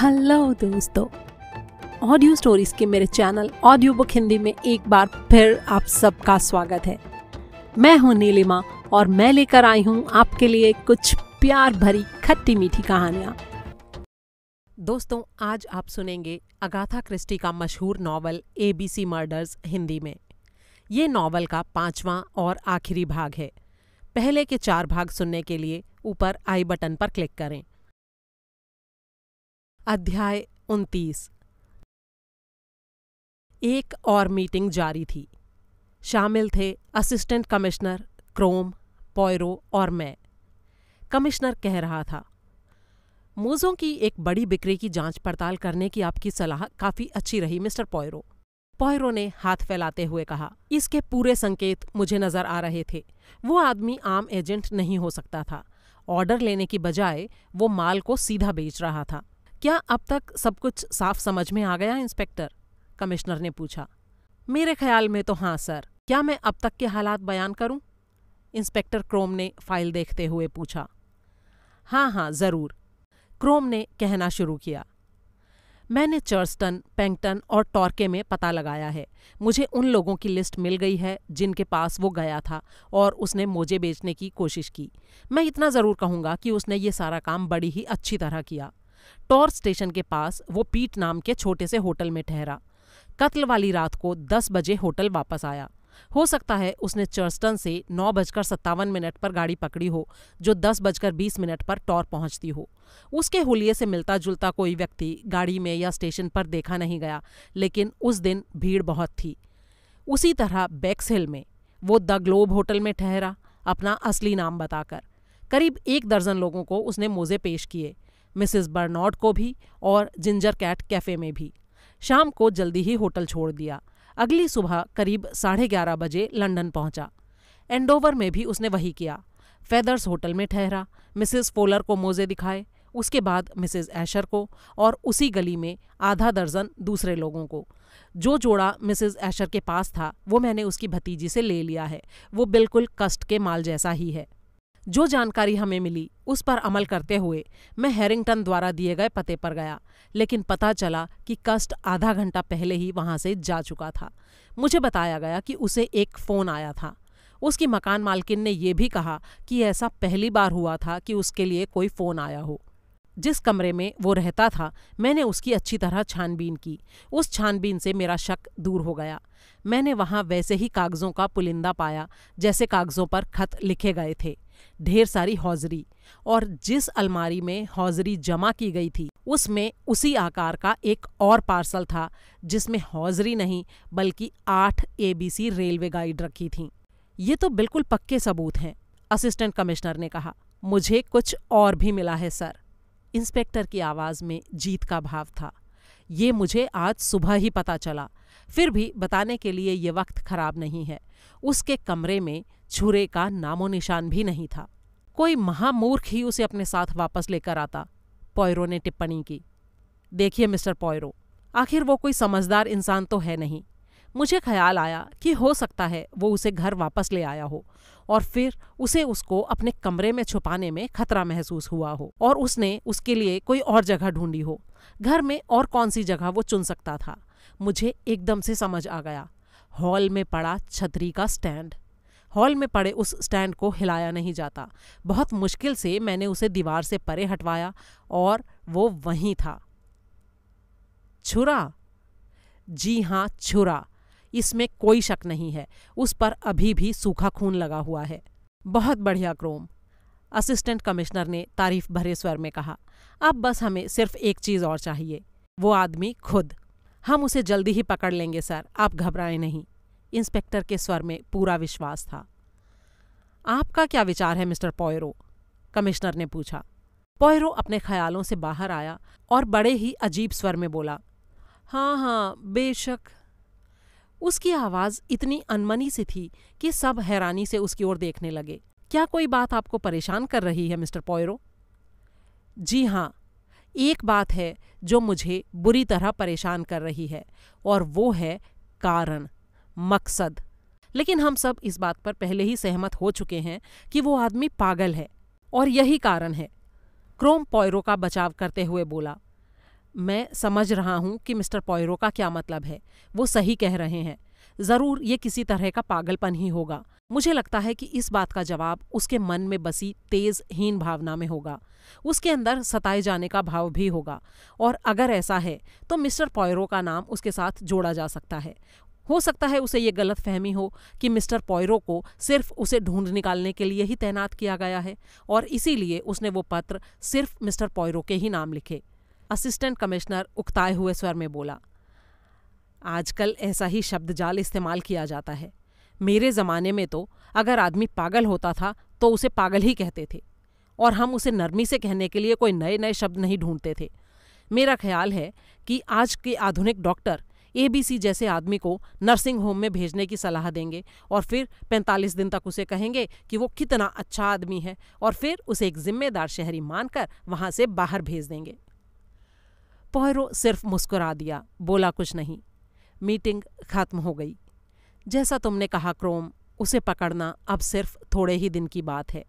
Hello दोस्तों audio stories के मेरे चैनल ऑडियो बुक हिंदी में एक बार फिर आप सबका स्वागत है मैं हूं नीलिमा और मैं लेकर आई हूं आपके लिए कुछ प्यार भरी खट्टी मीठी कहानियां दोस्तों आज आप सुनेंगे अगाथा क्रिस्टी का मशहूर नावल एबीसी मर्डर्स हिंदी में ये नावल का पांचवा और आखिरी भाग है पहले के चार भाग सुनने के लिए ऊपर आई बटन पर क्लिक करें अध्याय उनतीस एक और मीटिंग जारी थी शामिल थे असिस्टेंट कमिश्नर क्रोम पॉयरो और मैं कमिश्नर कह रहा था मोज़ों की एक बड़ी बिक्री की जांच पड़ताल करने की आपकी सलाह काफ़ी अच्छी रही मिस्टर पॉयरो पॉयरो ने हाथ फैलाते हुए कहा इसके पूरे संकेत मुझे नज़र आ रहे थे वो आदमी आम एजेंट नहीं हो सकता था ऑर्डर लेने की बजाय वो माल को सीधा बेच रहा था क्या अब तक सब कुछ साफ समझ में आ गया इंस्पेक्टर कमिश्नर ने पूछा मेरे ख्याल में तो हाँ सर क्या मैं अब तक के हालात बयान करूं? इंस्पेक्टर क्रोम ने फाइल देखते हुए पूछा हाँ हाँ ज़रूर क्रोम ने कहना शुरू किया मैंने चर्स्टन पेंगटन और टॉर्के में पता लगाया है मुझे उन लोगों की लिस्ट मिल गई है जिनके पास वो गया था और उसने मोजे बेचने की कोशिश की मैं इतना ज़रूर कहूँगा कि उसने ये सारा काम बड़ी ही अच्छी तरह किया टॉर स्टेशन के पास वो पीट नाम के छोटे से होटल में ठहरा कत्ल वाली रात को दस बजे होटल वापस आया हो सकता है उसने चर्स्टन से नौ बजकर सत्तावन मिनट पर गाड़ी पकड़ी हो जो दस बजकर बीस मिनट पर टॉर पहुंचती हो उसके होलिये से मिलता जुलता कोई व्यक्ति गाड़ी में या स्टेशन पर देखा नहीं गया लेकिन उस दिन भीड़ बहुत थी उसी तरह बैक्स हिल में वो द ग्लोब होटल में ठहरा अपना असली नाम बताकर करीब एक दर्जन लोगों को उसने मोजे पेश किए मिसेस बर्नॉट को भी और जिंजर कैट कैफ़े में भी शाम को जल्दी ही होटल छोड़ दिया अगली सुबह करीब साढ़े ग्यारह बजे लंदन पहुंचा एंडोवर में भी उसने वही किया फेदर्स होटल में ठहरा मिसेस फोलर को मोज़े दिखाए उसके बाद मिसेस एशर को और उसी गली में आधा दर्जन दूसरे लोगों को जो जोड़ा मिसेस एशर के पास था वो मैंने उसकी भतीजी से ले लिया है वो बिल्कुल कष्ट के माल जैसा ही है जो जानकारी हमें मिली उस पर अमल करते हुए मैं हैरिंगटन द्वारा दिए गए पते पर गया लेकिन पता चला कि कस्ट आधा घंटा पहले ही वहां से जा चुका था मुझे बताया गया कि उसे एक फ़ोन आया था उसकी मकान मालकिन ने यह भी कहा कि ऐसा पहली बार हुआ था कि उसके लिए कोई फ़ोन आया हो जिस कमरे में वो रहता था मैंने उसकी अच्छी तरह छानबीन की उस छानबीन से मेरा शक दूर हो गया मैंने वहाँ वैसे ही कागज़ों का पुलिंदा पाया जैसे कागज़ों पर खत लिखे गए थे ढेर सारी हौजरी और जिस अलमारी में हौजरी जमा की गई थी उसमें उसी आकार का एक और पार्सल था जिसमें हौजरी नहीं बल्कि आठ एबीसी रेलवे गाइड रखी थी ये तो बिल्कुल पक्के सबूत हैं असिस्टेंट कमिश्नर ने कहा मुझे कुछ और भी मिला है सर इंस्पेक्टर की आवाज़ में जीत का भाव था ये मुझे आज सुबह ही पता चला फिर भी बताने के लिए ये वक्त खराब नहीं है उसके कमरे में छुरे का नामो निशान भी नहीं था कोई महामूर्ख ही उसे अपने साथ वापस लेकर आता पॉयरो ने टिप्पणी की देखिए मिस्टर पॉयरो आखिर वो कोई समझदार इंसान तो है नहीं मुझे ख्याल आया कि हो सकता है वो उसे घर वापस ले आया हो और फिर उसे उसको अपने कमरे में छुपाने में खतरा महसूस हुआ हो और उसने उसके लिए कोई और जगह ढूंढी हो घर में और कौन सी जगह वो चुन सकता था मुझे एकदम से समझ आ गया हॉल में पड़ा छतरी का स्टैंड हॉल में पड़े उस स्टैंड को हिलाया नहीं जाता बहुत मुश्किल से मैंने उसे दीवार से परे हटवाया और वो वहीं था छुरा जी हाँ छुरा इसमें कोई शक नहीं है उस पर अभी भी सूखा खून लगा हुआ है बहुत बढ़िया क्रोम असिस्टेंट कमिश्नर ने तारीफ भरे स्वर में कहा अब बस हमें सिर्फ एक चीज़ और चाहिए वो आदमी खुद हम उसे जल्दी ही पकड़ लेंगे सर आप घबराएं नहीं इंस्पेक्टर के स्वर में पूरा विश्वास था आपका क्या विचार है मिस्टर पॉयरो कमिश्नर ने पूछा पॉयरो अपने ख्यालों से बाहर आया और बड़े ही अजीब स्वर में बोला हाँ हाँ बेशक उसकी आवाज़ इतनी अनमनी सी थी कि सब हैरानी से उसकी ओर देखने लगे क्या कोई बात आपको परेशान कर रही है मिस्टर पॉयरो जी हाँ एक बात है जो मुझे बुरी तरह परेशान कर रही है और वो है कारण मकसद लेकिन हम सब इस बात पर पहले ही सहमत हो चुके हैं कि वो आदमी पागल है और यही कारण है क्रोम पॉयरो का बचाव करते हुए बोला मैं समझ रहा हूं कि मिस्टर पॉयरो का क्या मतलब है वो सही कह रहे हैं ज़रूर ये किसी तरह का पागलपन ही होगा मुझे लगता है कि इस बात का जवाब उसके मन में बसी तेज हीन भावना में होगा उसके अंदर सताए जाने का भाव भी होगा और अगर ऐसा है तो मिस्टर पॉयरो का नाम उसके साथ जोड़ा जा सकता है हो सकता है उसे ये गलत फहमी हो कि मिस्टर पॉयरो को सिर्फ उसे ढूंढ निकालने के लिए ही तैनात किया गया है और इसीलिए उसने वो पत्र सिर्फ मिस्टर पॉयरो के ही नाम लिखे असिस्टेंट कमिश्नर उकताए हुए स्वर में बोला आजकल ऐसा ही शब्द जाल इस्तेमाल किया जाता है मेरे ज़माने में तो अगर आदमी पागल होता था तो उसे पागल ही कहते थे और हम उसे नरमी से कहने के लिए कोई नए नए शब्द नहीं ढूंढते थे मेरा ख्याल है कि आज के आधुनिक डॉक्टर एबीसी जैसे आदमी को नर्सिंग होम में भेजने की सलाह देंगे और फिर 45 दिन तक उसे कहेंगे कि वो कितना अच्छा आदमी है और फिर उसे एक जिम्मेदार शहरी मानकर वहां से बाहर भेज देंगे पोहरो सिर्फ मुस्कुरा दिया बोला कुछ नहीं मीटिंग खत्म हो गई जैसा तुमने कहा क्रोम उसे पकड़ना अब सिर्फ थोड़े ही दिन की बात है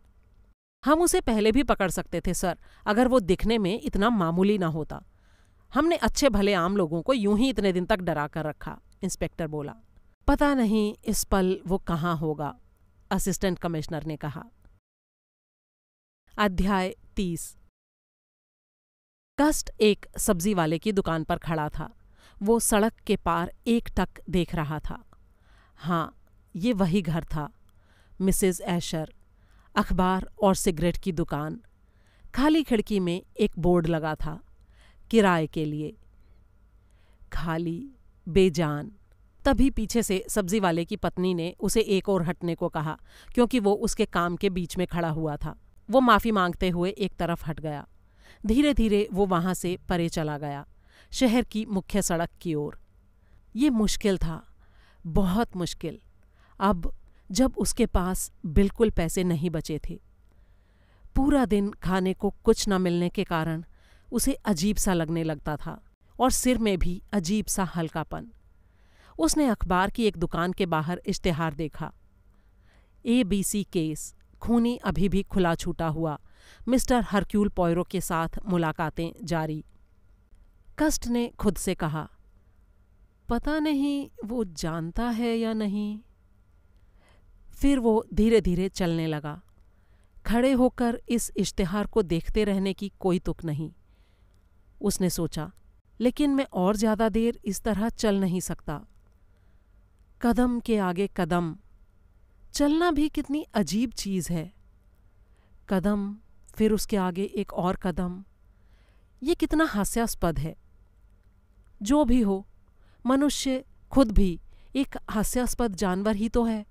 हम उसे पहले भी पकड़ सकते थे सर अगर वो दिखने में इतना मामूली ना होता हमने अच्छे भले आम लोगों को यूं ही इतने दिन तक डरा कर रखा इंस्पेक्टर बोला पता नहीं इस पल वो कहाँ होगा असिस्टेंट कमिश्नर ने कहा अध्याय तीस कस्ट एक सब्जी वाले की दुकान पर खड़ा था वो सड़क के पार एक टक देख रहा था हाँ ये वही घर था मिसेज ऐशर अखबार और सिगरेट की दुकान खाली खिड़की में एक बोर्ड लगा था किराए के लिए खाली बेजान तभी पीछे से सब्जी वाले की पत्नी ने उसे एक और हटने को कहा क्योंकि वो उसके काम के बीच में खड़ा हुआ था वो माफ़ी मांगते हुए एक तरफ हट गया धीरे धीरे वो वहां से परे चला गया शहर की मुख्य सड़क की ओर ये मुश्किल था बहुत मुश्किल अब जब उसके पास बिल्कुल पैसे नहीं बचे थे पूरा दिन खाने को कुछ न मिलने के कारण उसे अजीब सा लगने लगता था और सिर में भी अजीब सा हल्कापन उसने अखबार की एक दुकान के बाहर इश्तिहार देखा ए बी सी केस खूनी अभी भी खुला छूटा हुआ मिस्टर हरक्यूल पॉयरो के साथ मुलाकातें जारी कस्ट ने खुद से कहा पता नहीं वो जानता है या नहीं फिर वो धीरे धीरे चलने लगा खड़े होकर इस इश्तिहार को देखते रहने की कोई तुक नहीं उसने सोचा लेकिन मैं और ज़्यादा देर इस तरह चल नहीं सकता कदम के आगे कदम चलना भी कितनी अजीब चीज़ है कदम फिर उसके आगे एक और कदम ये कितना हास्यास्पद है जो भी हो मनुष्य खुद भी एक हास्यास्पद जानवर ही तो है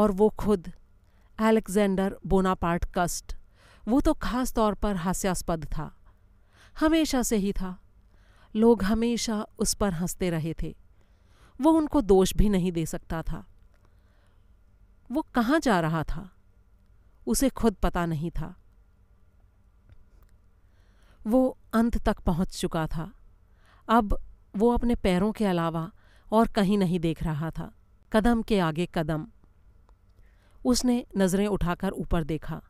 और वो खुद एलेक्जेंडर बोनापार्ट कस्ट वो तो खास तौर पर हास्यास्पद था हमेशा से ही था लोग हमेशा उस पर हंसते रहे थे वो उनको दोष भी नहीं दे सकता था वो कहाँ जा रहा था उसे खुद पता नहीं था वो अंत तक पहुंच चुका था अब वो अपने पैरों के अलावा और कहीं नहीं देख रहा था कदम के आगे कदम उसने नज़रें उठाकर ऊपर देखा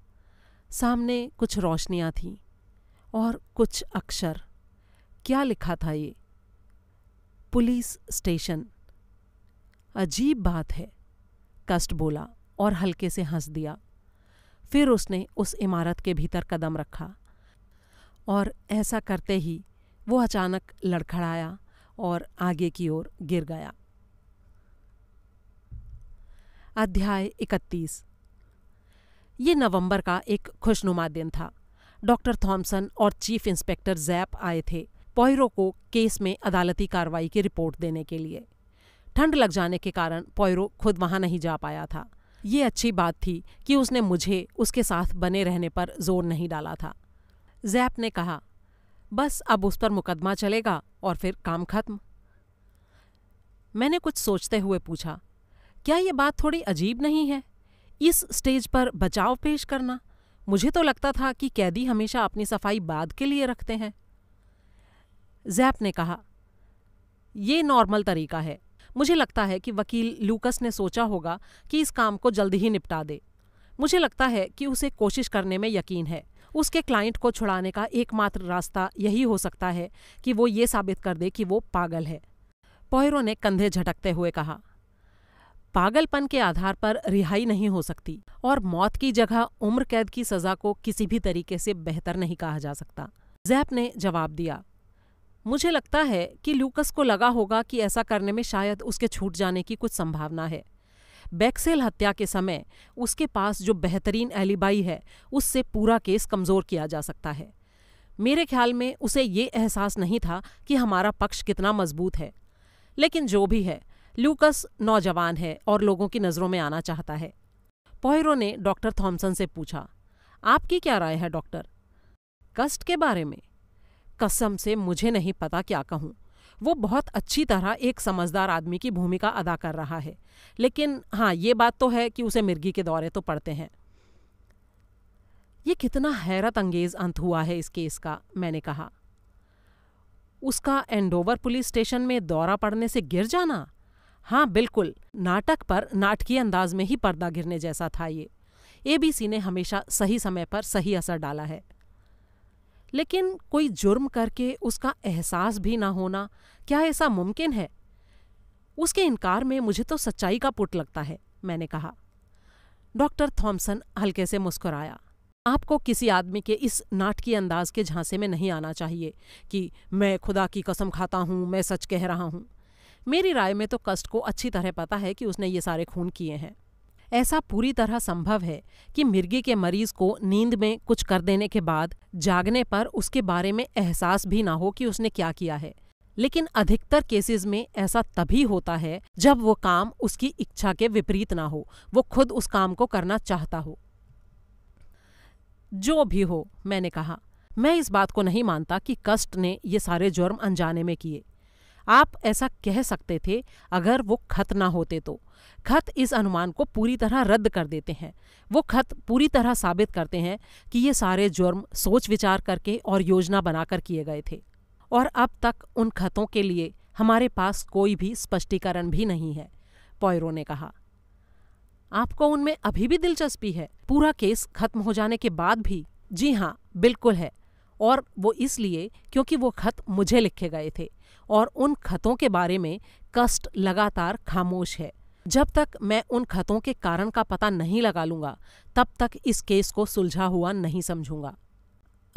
सामने कुछ रोशनियाँ थीं और कुछ अक्षर क्या लिखा था ये पुलिस स्टेशन अजीब बात है कष्ट बोला और हल्के से हंस दिया फिर उसने उस इमारत के भीतर कदम रखा और ऐसा करते ही वो अचानक लड़खड़ाया और आगे की ओर गिर गया अध्याय इकतीस ये नवंबर का एक खुशनुमा दिन था डॉक्टर थॉमसन और चीफ इंस्पेक्टर जैप आए थे पॉयरो को केस में अदालती कार्रवाई की रिपोर्ट देने के लिए ठंड लग जाने के कारण पॉयरो खुद वहां नहीं जा पाया था ये अच्छी बात थी कि उसने मुझे उसके साथ बने रहने पर जोर नहीं डाला था जैप ने कहा बस अब उस पर मुकदमा चलेगा और फिर काम खत्म मैंने कुछ सोचते हुए पूछा क्या ये बात थोड़ी अजीब नहीं है इस स्टेज पर बचाव पेश करना मुझे तो लगता था कि कैदी हमेशा अपनी सफाई बाद के लिए रखते हैं जैप ने कहा यह नॉर्मल तरीका है मुझे लगता है कि वकील लूकस ने सोचा होगा कि इस काम को जल्द ही निपटा दे मुझे लगता है कि उसे कोशिश करने में यकीन है उसके क्लाइंट को छुड़ाने का एकमात्र रास्ता यही हो सकता है कि वो ये साबित कर दे कि वो पागल है पोहरों ने कंधे झटकते हुए कहा पागलपन के आधार पर रिहाई नहीं हो सकती और मौत की जगह उम्र कैद की सजा को किसी भी तरीके से बेहतर नहीं कहा जा सकता जैप ने जवाब दिया मुझे लगता है कि लूकस को लगा होगा कि ऐसा करने में शायद उसके छूट जाने की कुछ संभावना है बैक्सेल हत्या के समय उसके पास जो बेहतरीन एलिबाई है उससे पूरा केस कमज़ोर किया जा सकता है मेरे ख्याल में उसे ये एहसास नहीं था कि हमारा पक्ष कितना मजबूत है लेकिन जो भी है ल्यूकस नौजवान है और लोगों की नज़रों में आना चाहता है पोहरों ने डॉक्टर थॉमसन से पूछा आपकी क्या राय है डॉक्टर कस्ट के बारे में कसम से मुझे नहीं पता क्या कहूँ वो बहुत अच्छी तरह एक समझदार आदमी की भूमिका अदा कर रहा है लेकिन हाँ ये बात तो है कि उसे मिर्गी के दौरे तो पड़ते हैं ये कितना हैरत अंगेज अंत हुआ है इस केस का मैंने कहा उसका एंडोवर पुलिस स्टेशन में दौरा पड़ने से गिर जाना हाँ बिल्कुल नाटक पर नाटकीय अंदाज में ही पर्दा गिरने जैसा था ये एबीसी ने हमेशा सही समय पर सही असर डाला है लेकिन कोई जुर्म करके उसका एहसास भी ना होना क्या ऐसा मुमकिन है उसके इनकार में मुझे तो सच्चाई का पुट लगता है मैंने कहा डॉक्टर थॉमसन हल्के से मुस्कुराया आपको किसी आदमी के इस नाटकीय अंदाज के झांसे में नहीं आना चाहिए कि मैं खुदा की कसम खाता हूं मैं सच कह रहा हूं मेरी राय में तो कष्ट को अच्छी तरह पता है कि उसने ये सारे खून किए हैं ऐसा पूरी तरह संभव है कि मिर्गी के मरीज को नींद में कुछ कर देने के बाद जागने पर उसके बारे में एहसास भी ना हो कि उसने क्या किया है लेकिन अधिकतर केसेस में ऐसा तभी होता है जब वो काम उसकी इच्छा के विपरीत ना हो वो खुद उस काम को करना चाहता हो जो भी हो मैंने कहा मैं इस बात को नहीं मानता कि कष्ट ने ये सारे जुर्म अनजाने में किए आप ऐसा कह सकते थे अगर वो खत ना होते तो खत इस अनुमान को पूरी तरह रद्द कर देते हैं वो खत पूरी तरह साबित करते हैं कि ये सारे जुर्म सोच विचार करके और योजना बनाकर किए गए थे और अब तक उन खतों के लिए हमारे पास कोई भी स्पष्टीकरण भी नहीं है पॉयरो ने कहा आपको उनमें अभी भी दिलचस्पी है पूरा केस खत्म हो जाने के बाद भी जी हाँ बिल्कुल है और वो इसलिए क्योंकि वो खत मुझे लिखे गए थे और उन खतों के बारे में कष्ट लगातार खामोश है जब तक मैं उन खतों के कारण का पता नहीं लगा लूंगा तब तक इस केस को सुलझा हुआ नहीं समझूंगा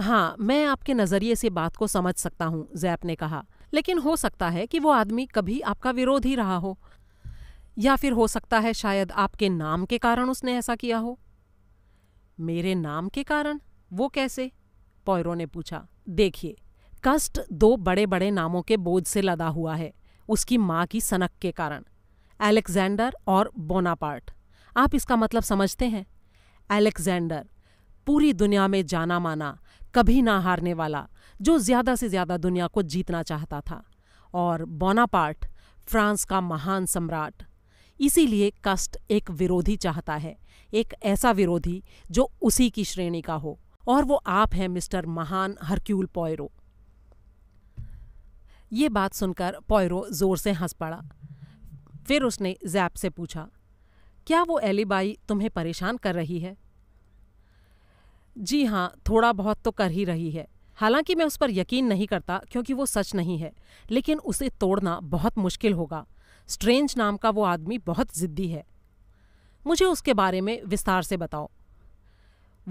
हाँ मैं आपके नज़रिए से बात को समझ सकता हूँ जैप ने कहा लेकिन हो सकता है कि वो आदमी कभी आपका विरोध ही रहा हो या फिर हो सकता है शायद आपके नाम के कारण उसने ऐसा किया हो मेरे नाम के कारण वो कैसे पॉयरो ने पूछा देखिए कष्ट दो बड़े बड़े नामों के बोझ से लदा हुआ है उसकी माँ की सनक के कारण एलेक्जेंडर और बोनापार्ट आप इसका मतलब समझते हैं अलेक्जेंडर पूरी दुनिया में जाना माना कभी ना हारने वाला जो ज्यादा से ज्यादा दुनिया को जीतना चाहता था और बोनापार्ट फ्रांस का महान सम्राट इसीलिए कष्ट एक विरोधी चाहता है एक ऐसा विरोधी जो उसी की श्रेणी का हो और वो आप हैं मिस्टर महान हरक्यूल पॉयरो ये बात सुनकर पॉयरो जोर से हंस पड़ा फिर उसने जैप से पूछा क्या वो एलिबाई तुम्हें परेशान कर रही है जी हाँ थोड़ा बहुत तो कर ही रही है हालांकि मैं उस पर यकीन नहीं करता क्योंकि वो सच नहीं है लेकिन उसे तोड़ना बहुत मुश्किल होगा स्ट्रेंज नाम का वो आदमी बहुत ज़िद्दी है मुझे उसके बारे में विस्तार से बताओ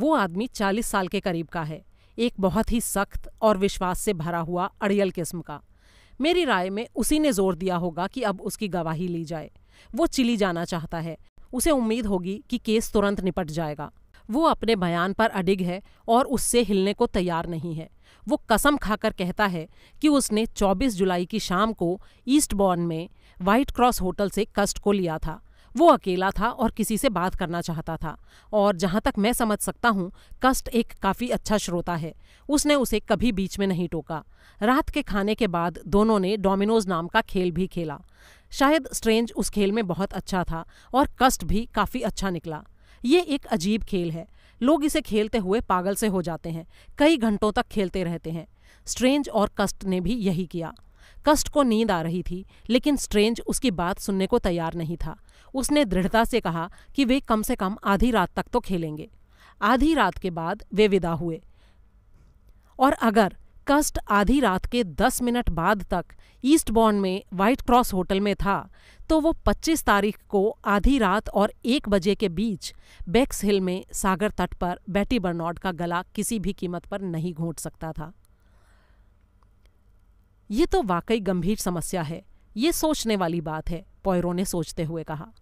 वो आदमी चालीस साल के करीब का है एक बहुत ही सख्त और विश्वास से भरा हुआ अड़ियल किस्म का मेरी राय में उसी ने जोर दिया होगा कि अब उसकी गवाही ली जाए वो चिली जाना चाहता है उसे उम्मीद होगी कि केस तुरंत निपट जाएगा वो अपने बयान पर अडिग है और उससे हिलने को तैयार नहीं है वो कसम खाकर कहता है कि उसने 24 जुलाई की शाम को ईस्टबॉर्न में व्हाइट क्रॉस होटल से कस्ट को लिया था वो अकेला था और किसी से बात करना चाहता था और जहाँ तक मैं समझ सकता हूँ कष्ट एक काफ़ी अच्छा श्रोता है उसने उसे कभी बीच में नहीं टोका रात के खाने के बाद दोनों ने डोमिनोज नाम का खेल भी खेला शायद स्ट्रेंज उस खेल में बहुत अच्छा था और कष्ट भी काफ़ी अच्छा निकला ये एक अजीब खेल है लोग इसे खेलते हुए पागल से हो जाते हैं कई घंटों तक खेलते रहते हैं स्ट्रेंज और कष्ट ने भी यही किया कष्ट को नींद आ रही थी लेकिन स्ट्रेंज उसकी बात सुनने को तैयार नहीं था उसने दृढ़ता से कहा कि वे कम से कम आधी रात तक तो खेलेंगे आधी रात के बाद वे विदा हुए और अगर कस्ट आधी रात के दस मिनट बाद तक ईस्ट बॉर्न में व्हाइट क्रॉस होटल में था तो वो 25 तारीख को आधी रात और एक बजे के बीच बेक्स हिल में सागर तट पर बैटी बर्नॉड का गला किसी भी कीमत पर नहीं घूट सकता था ये तो वाकई गंभीर समस्या है ये सोचने वाली बात है पॉयरो ने सोचते हुए कहा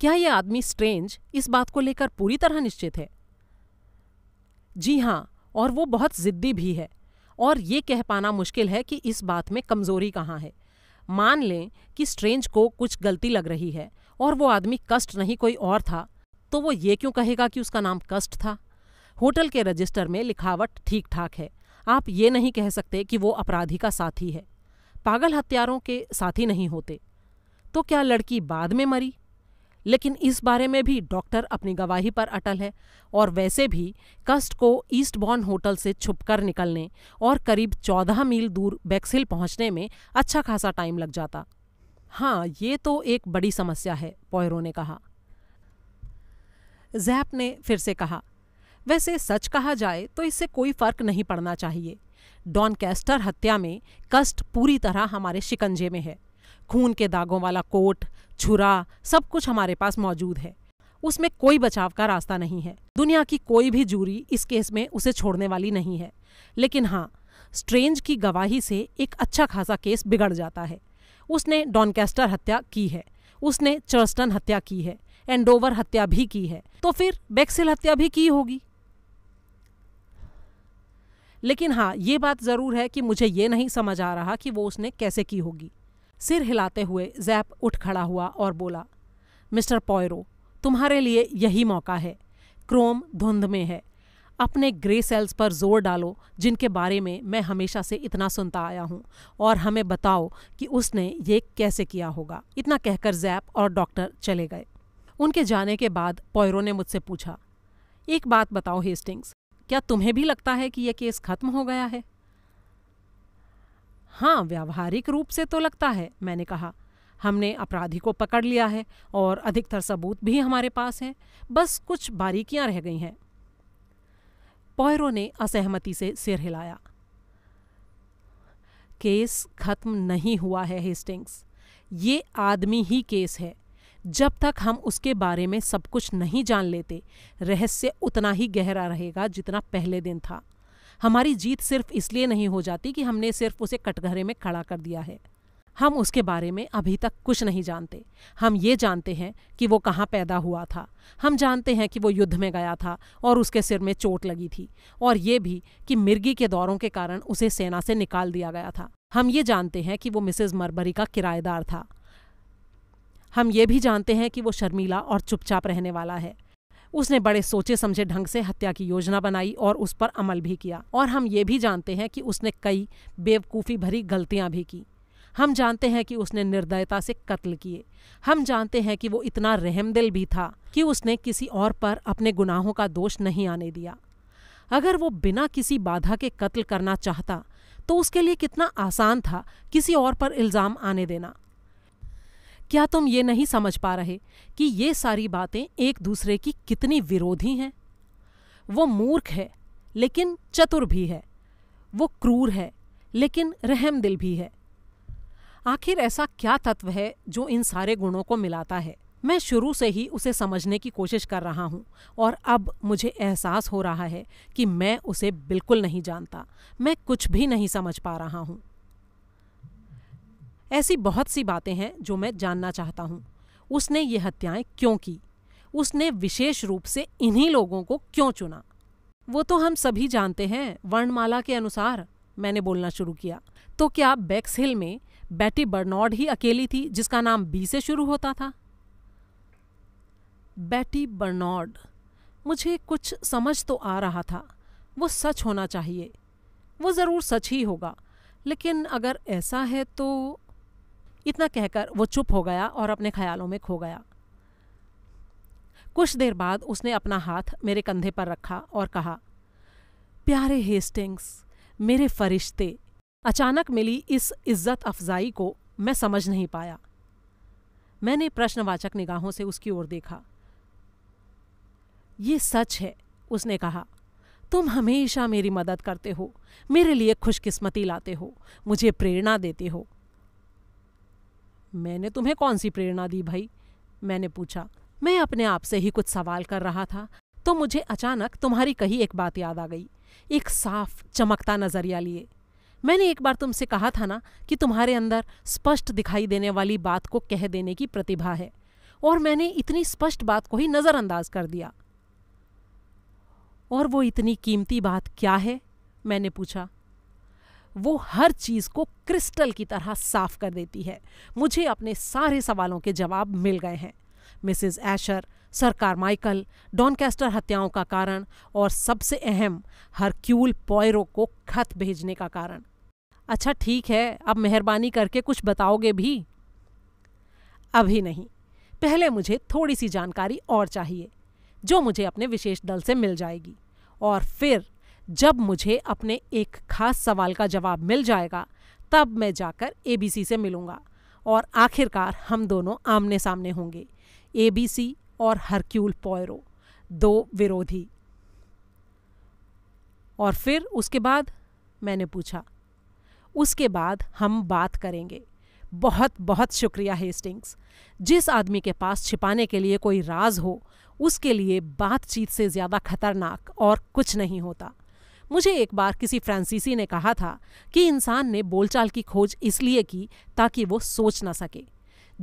क्या यह आदमी स्ट्रेंज इस बात को लेकर पूरी तरह निश्चित है जी हां और वो बहुत जिद्दी भी है और ये कह पाना मुश्किल है कि इस बात में कमजोरी कहाँ है मान लें कि स्ट्रेंज को कुछ गलती लग रही है और वो आदमी कष्ट नहीं कोई और था तो वो ये क्यों कहेगा कि उसका नाम कष्ट था होटल के रजिस्टर में लिखावट ठीक ठाक है आप ये नहीं कह सकते कि वो अपराधी का साथी है पागल हत्यारों के साथी नहीं होते तो क्या लड़की बाद में मरी लेकिन इस बारे में भी डॉक्टर अपनी गवाही पर अटल है और वैसे भी कस्ट को ईस्ट बॉर्न होटल से छुपकर निकलने और करीब चौदह मील दूर बैक्सिल पहुंचने में अच्छा खासा टाइम लग जाता हाँ ये तो एक बड़ी समस्या है पॉयरो ने कहा जैप ने फिर से कहा वैसे सच कहा जाए तो इससे कोई फर्क नहीं पड़ना चाहिए डॉन कैस्टर हत्या में कष्ट पूरी तरह हमारे शिकंजे में है खून के दागों वाला कोट छुरा सब कुछ हमारे पास मौजूद है उसमें कोई बचाव का रास्ता नहीं है दुनिया की कोई भी जूरी इस केस में उसे छोड़ने वाली नहीं है लेकिन हाँ स्ट्रेंज की गवाही से एक अच्छा खासा केस बिगड़ जाता है उसने डॉनकेस्टर हत्या की है उसने चर्स्टन हत्या की है एंडोवर हत्या भी की है तो फिर बेक्सिल हत्या भी की होगी लेकिन हाँ ये बात ज़रूर है कि मुझे ये नहीं समझ आ रहा कि वो उसने कैसे की होगी सिर हिलाते हुए जैप उठ खड़ा हुआ और बोला मिस्टर पॉयरो तुम्हारे लिए यही मौका है क्रोम धुंध में है अपने ग्रे सेल्स पर जोर डालो जिनके बारे में मैं हमेशा से इतना सुनता आया हूँ और हमें बताओ कि उसने ये कैसे किया होगा इतना कहकर जैप और डॉक्टर चले गए उनके जाने के बाद पॉयरो ने मुझसे पूछा एक बात बताओ हेस्टिंग्स क्या तुम्हें भी लगता है कि यह केस खत्म हो गया है हाँ व्यावहारिक रूप से तो लगता है मैंने कहा हमने अपराधी को पकड़ लिया है और अधिकतर सबूत भी हमारे पास हैं बस कुछ बारीकियां रह गई हैं पौयरो ने असहमति से सिर हिलाया केस खत्म नहीं हुआ है हेस्टिंग्स ये आदमी ही केस है जब तक हम उसके बारे में सब कुछ नहीं जान लेते रहस्य उतना ही गहरा रहेगा जितना पहले दिन था हमारी जीत सिर्फ इसलिए नहीं हो जाती कि हमने सिर्फ उसे कटघरे में खड़ा कर दिया है हम उसके बारे में अभी तक कुछ नहीं जानते हम ये जानते हैं कि वो कहाँ पैदा हुआ था हम जानते हैं कि वो युद्ध में गया था और उसके सिर में चोट लगी थी और ये भी कि मिर्गी के दौरों के कारण उसे सेना से निकाल दिया गया था हम ये जानते हैं कि वो मिसेज मरबरी का किराएदार था हम ये भी जानते हैं कि वो शर्मीला और चुपचाप रहने वाला है उसने बड़े सोचे समझे ढंग से हत्या की योजना बनाई और उस पर अमल भी किया और हम ये भी जानते हैं कि उसने कई बेवकूफ़ी भरी गलतियाँ भी की हम जानते हैं कि उसने निर्दयता से कत्ल किए हम जानते हैं कि वो इतना रहमदिल भी था कि उसने किसी और पर अपने गुनाहों का दोष नहीं आने दिया अगर वो बिना किसी बाधा के कत्ल करना चाहता तो उसके लिए कितना आसान था किसी और पर इल्ज़ाम आने देना क्या तुम ये नहीं समझ पा रहे कि ये सारी बातें एक दूसरे की कितनी विरोधी हैं वो मूर्ख है लेकिन चतुर भी है वो क्रूर है लेकिन रहम दिल भी है आखिर ऐसा क्या तत्व है जो इन सारे गुणों को मिलाता है मैं शुरू से ही उसे समझने की कोशिश कर रहा हूँ और अब मुझे एहसास हो रहा है कि मैं उसे बिल्कुल नहीं जानता मैं कुछ भी नहीं समझ पा रहा हूँ ऐसी बहुत सी बातें हैं जो मैं जानना चाहता हूँ उसने ये हत्याएं क्यों की उसने विशेष रूप से इन्हीं लोगों को क्यों चुना वो तो हम सभी जानते हैं वर्णमाला के अनुसार मैंने बोलना शुरू किया तो क्या बैक्स हिल में बैटी बर्नॉड ही अकेली थी जिसका नाम बी से शुरू होता था बैटी बर्नॉड मुझे कुछ समझ तो आ रहा था वो सच होना चाहिए वो ज़रूर सच ही होगा लेकिन अगर ऐसा है तो इतना कहकर वो चुप हो गया और अपने ख्यालों में खो गया कुछ देर बाद उसने अपना हाथ मेरे कंधे पर रखा और कहा प्यारे हेस्टिंग्स मेरे फरिश्ते अचानक मिली इस इज्जत अफजाई को मैं समझ नहीं पाया मैंने प्रश्नवाचक निगाहों से उसकी ओर देखा ये सच है उसने कहा तुम हमेशा मेरी मदद करते हो मेरे लिए खुशकिस्मती लाते हो मुझे प्रेरणा देते हो मैंने तुम्हें कौन सी प्रेरणा दी भाई मैंने पूछा मैं अपने आप से ही कुछ सवाल कर रहा था तो मुझे अचानक तुम्हारी कही एक बात याद आ गई एक साफ चमकता नजरिया लिए मैंने एक बार तुमसे कहा था ना कि तुम्हारे अंदर स्पष्ट दिखाई देने वाली बात को कह देने की प्रतिभा है और मैंने इतनी स्पष्ट बात को ही नज़रअंदाज कर दिया और वो इतनी कीमती बात क्या है मैंने पूछा वो हर चीज़ को क्रिस्टल की तरह साफ कर देती है मुझे अपने सारे सवालों के जवाब मिल गए हैं Mrs Ascher sir Michael Doncaster हत्याओं का कारण और सबसे अहम हरक्यूल पॉयरो को खत भेजने का कारण अच्छा ठीक है अब मेहरबानी करके कुछ बताओगे भी अभी नहीं पहले मुझे थोड़ी सी जानकारी और चाहिए जो मुझे अपने विशेष दल से मिल जाएगी और फिर जब मुझे अपने एक खास सवाल का जवाब मिल जाएगा तब मैं जाकर एबीसी से मिलूंगा और आखिरकार हम दोनों आमने सामने होंगे एबीसी और हरक्यूल पॉयरो दो विरोधी और फिर उसके बाद मैंने पूछा उसके बाद हम बात करेंगे बहुत बहुत शुक्रिया हेस्टिंग्स जिस आदमी के पास छिपाने के लिए कोई राज हो उसके लिए बातचीत से ज़्यादा खतरनाक और कुछ नहीं होता मुझे एक बार किसी फ्रांसीसी ने कहा था कि इंसान ने बोलचाल की खोज इसलिए की ताकि वो सोच ना सके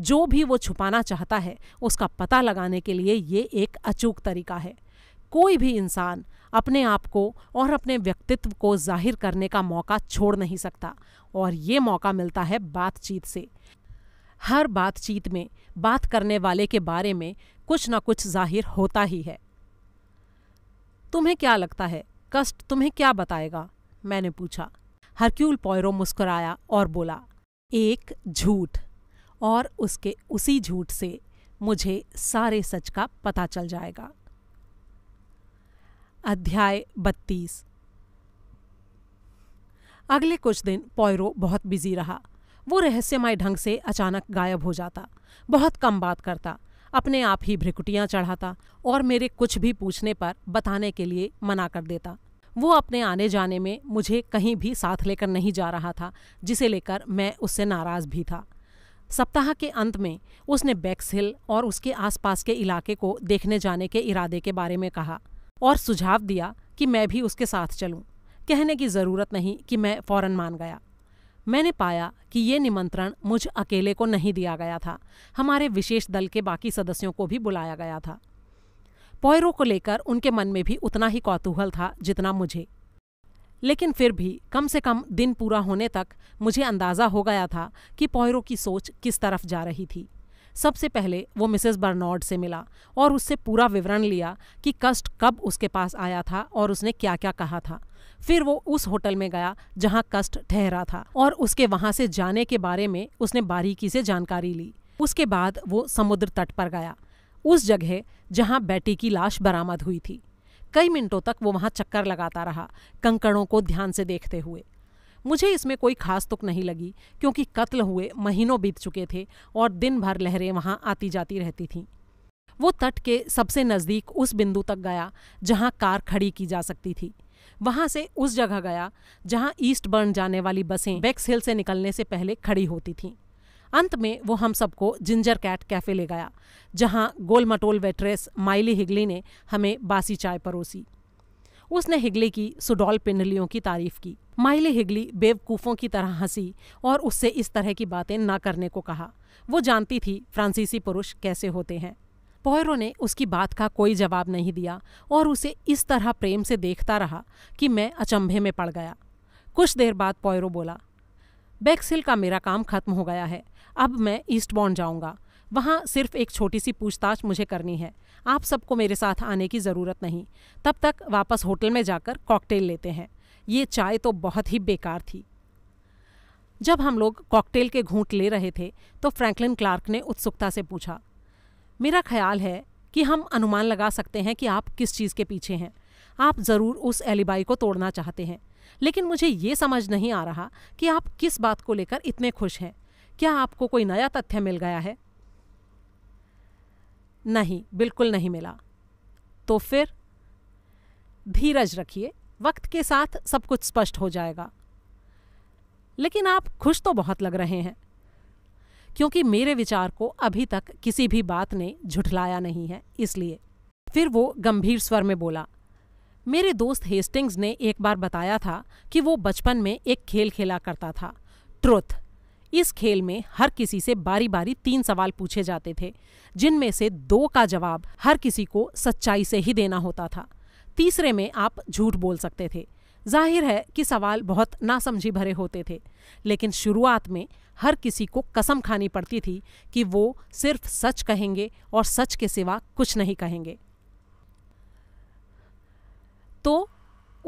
जो भी वो छुपाना चाहता है उसका पता लगाने के लिए ये एक अचूक तरीका है कोई भी इंसान अपने आप को और अपने व्यक्तित्व को जाहिर करने का मौका छोड़ नहीं सकता और ये मौका मिलता है बातचीत से हर बातचीत में बात करने वाले के बारे में कुछ ना कुछ जाहिर होता ही है तुम्हें क्या लगता है कष्ट तुम्हें क्या बताएगा मैंने पूछा हरक्यूल पॉयरो मुस्कुराया और बोला एक झूठ और उसके उसी झूठ से मुझे सारे सच का पता चल जाएगा अध्याय बत्तीस अगले कुछ दिन पॉयरो बहुत बिजी रहा वो रहस्यमय ढंग से अचानक गायब हो जाता बहुत कम बात करता अपने आप ही भ्रिकुटियाँ चढ़ाता और मेरे कुछ भी पूछने पर बताने के लिए मना कर देता वो अपने आने जाने में मुझे कहीं भी साथ लेकर नहीं जा रहा था जिसे लेकर मैं उससे नाराज़ भी था सप्ताह के अंत में उसने बैक्स हिल और उसके आसपास के इलाके को देखने जाने के इरादे के बारे में कहा और सुझाव दिया कि मैं भी उसके साथ चलूं। कहने की ज़रूरत नहीं कि मैं फ़ौरन मान गया मैंने पाया कि ये निमंत्रण मुझ अकेले को नहीं दिया गया था हमारे विशेष दल के बाकी सदस्यों को भी बुलाया गया था पॉयरों को लेकर उनके मन में भी उतना ही कौतूहल था जितना मुझे लेकिन फिर भी कम से कम दिन पूरा होने तक मुझे अंदाज़ा हो गया था कि पॉयरों की सोच किस तरफ जा रही थी सबसे पहले वो मिसेस बर्नॉड से मिला और उससे पूरा विवरण लिया कि कष्ट कब उसके पास आया था और उसने क्या क्या कहा था फिर वो उस होटल में गया जहाँ कष्ट ठहरा था और उसके वहां से जाने के बारे में उसने बारीकी से जानकारी ली उसके बाद वो समुद्र तट पर गया उस जगह जहाँ बेटी की लाश बरामद हुई थी कई मिनटों तक वो वहाँ चक्कर लगाता रहा कंकड़ों को ध्यान से देखते हुए मुझे इसमें कोई खास तुक नहीं लगी क्योंकि कत्ल हुए महीनों बीत चुके थे और दिन भर लहरें वहाँ आती जाती रहती थीं वो तट के सबसे नज़दीक उस बिंदु तक गया जहाँ कार खड़ी की जा सकती थी वहां से उस जगह गया जहां ईस्ट बर्न जाने वाली बसें बेक्स हिल से निकलने से पहले खड़ी होती थीं अंत में वो हम सबको जिंजर कैट कैफे ले गया जहां गोलमटोल वेट्रेस माइली हिगली ने हमें बासी चाय परोसी उसने हिगली की सुडोल पिंडलियों की तारीफ की माइली हिगली बेवकूफ़ों की तरह हंसी और उससे इस तरह की बातें ना करने को कहा वो जानती थी फ्रांसीसी पुरुष कैसे होते हैं पोयरो ने उसकी बात का कोई जवाब नहीं दिया और उसे इस तरह प्रेम से देखता रहा कि मैं अचंभे में पड़ गया कुछ देर बाद पोयरो बोला बैक्सिल का मेरा काम खत्म हो गया है अब मैं ईस्ट बॉन्ड जाऊंगा वहाँ सिर्फ एक छोटी सी पूछताछ मुझे करनी है आप सबको मेरे साथ आने की ज़रूरत नहीं तब तक वापस होटल में जाकर कॉकटेल लेते हैं ये चाय तो बहुत ही बेकार थी जब हम लोग कॉकटेल के घूंट ले रहे थे तो फ्रैंकलिन क्लार्क ने उत्सुकता से पूछा मेरा ख्याल है कि हम अनुमान लगा सकते हैं कि आप किस चीज़ के पीछे हैं आप ज़रूर उस एलिबाई को तोड़ना चाहते हैं लेकिन मुझे ये समझ नहीं आ रहा कि आप किस बात को लेकर इतने खुश हैं क्या आपको कोई नया तथ्य मिल गया है नहीं बिल्कुल नहीं मिला तो फिर धीरज रखिए वक्त के साथ सब कुछ स्पष्ट हो जाएगा लेकिन आप खुश तो बहुत लग रहे हैं क्योंकि मेरे विचार को अभी तक किसी भी बात ने झुठलाया नहीं है इसलिए फिर वो गंभीर स्वर में बोला मेरे दोस्त हेस्टिंग्स ने एक बार बताया था कि वो बचपन में एक खेल खेला करता था ट्रुथ इस खेल में हर किसी से बारी बारी तीन सवाल पूछे जाते थे जिनमें से दो का जवाब हर किसी को सच्चाई से ही देना होता था तीसरे में आप झूठ बोल सकते थे जाहिर है कि सवाल बहुत नासमझी भरे होते थे लेकिन शुरुआत में हर किसी को कसम खानी पड़ती थी कि वो सिर्फ सच कहेंगे और सच के सिवा कुछ नहीं कहेंगे तो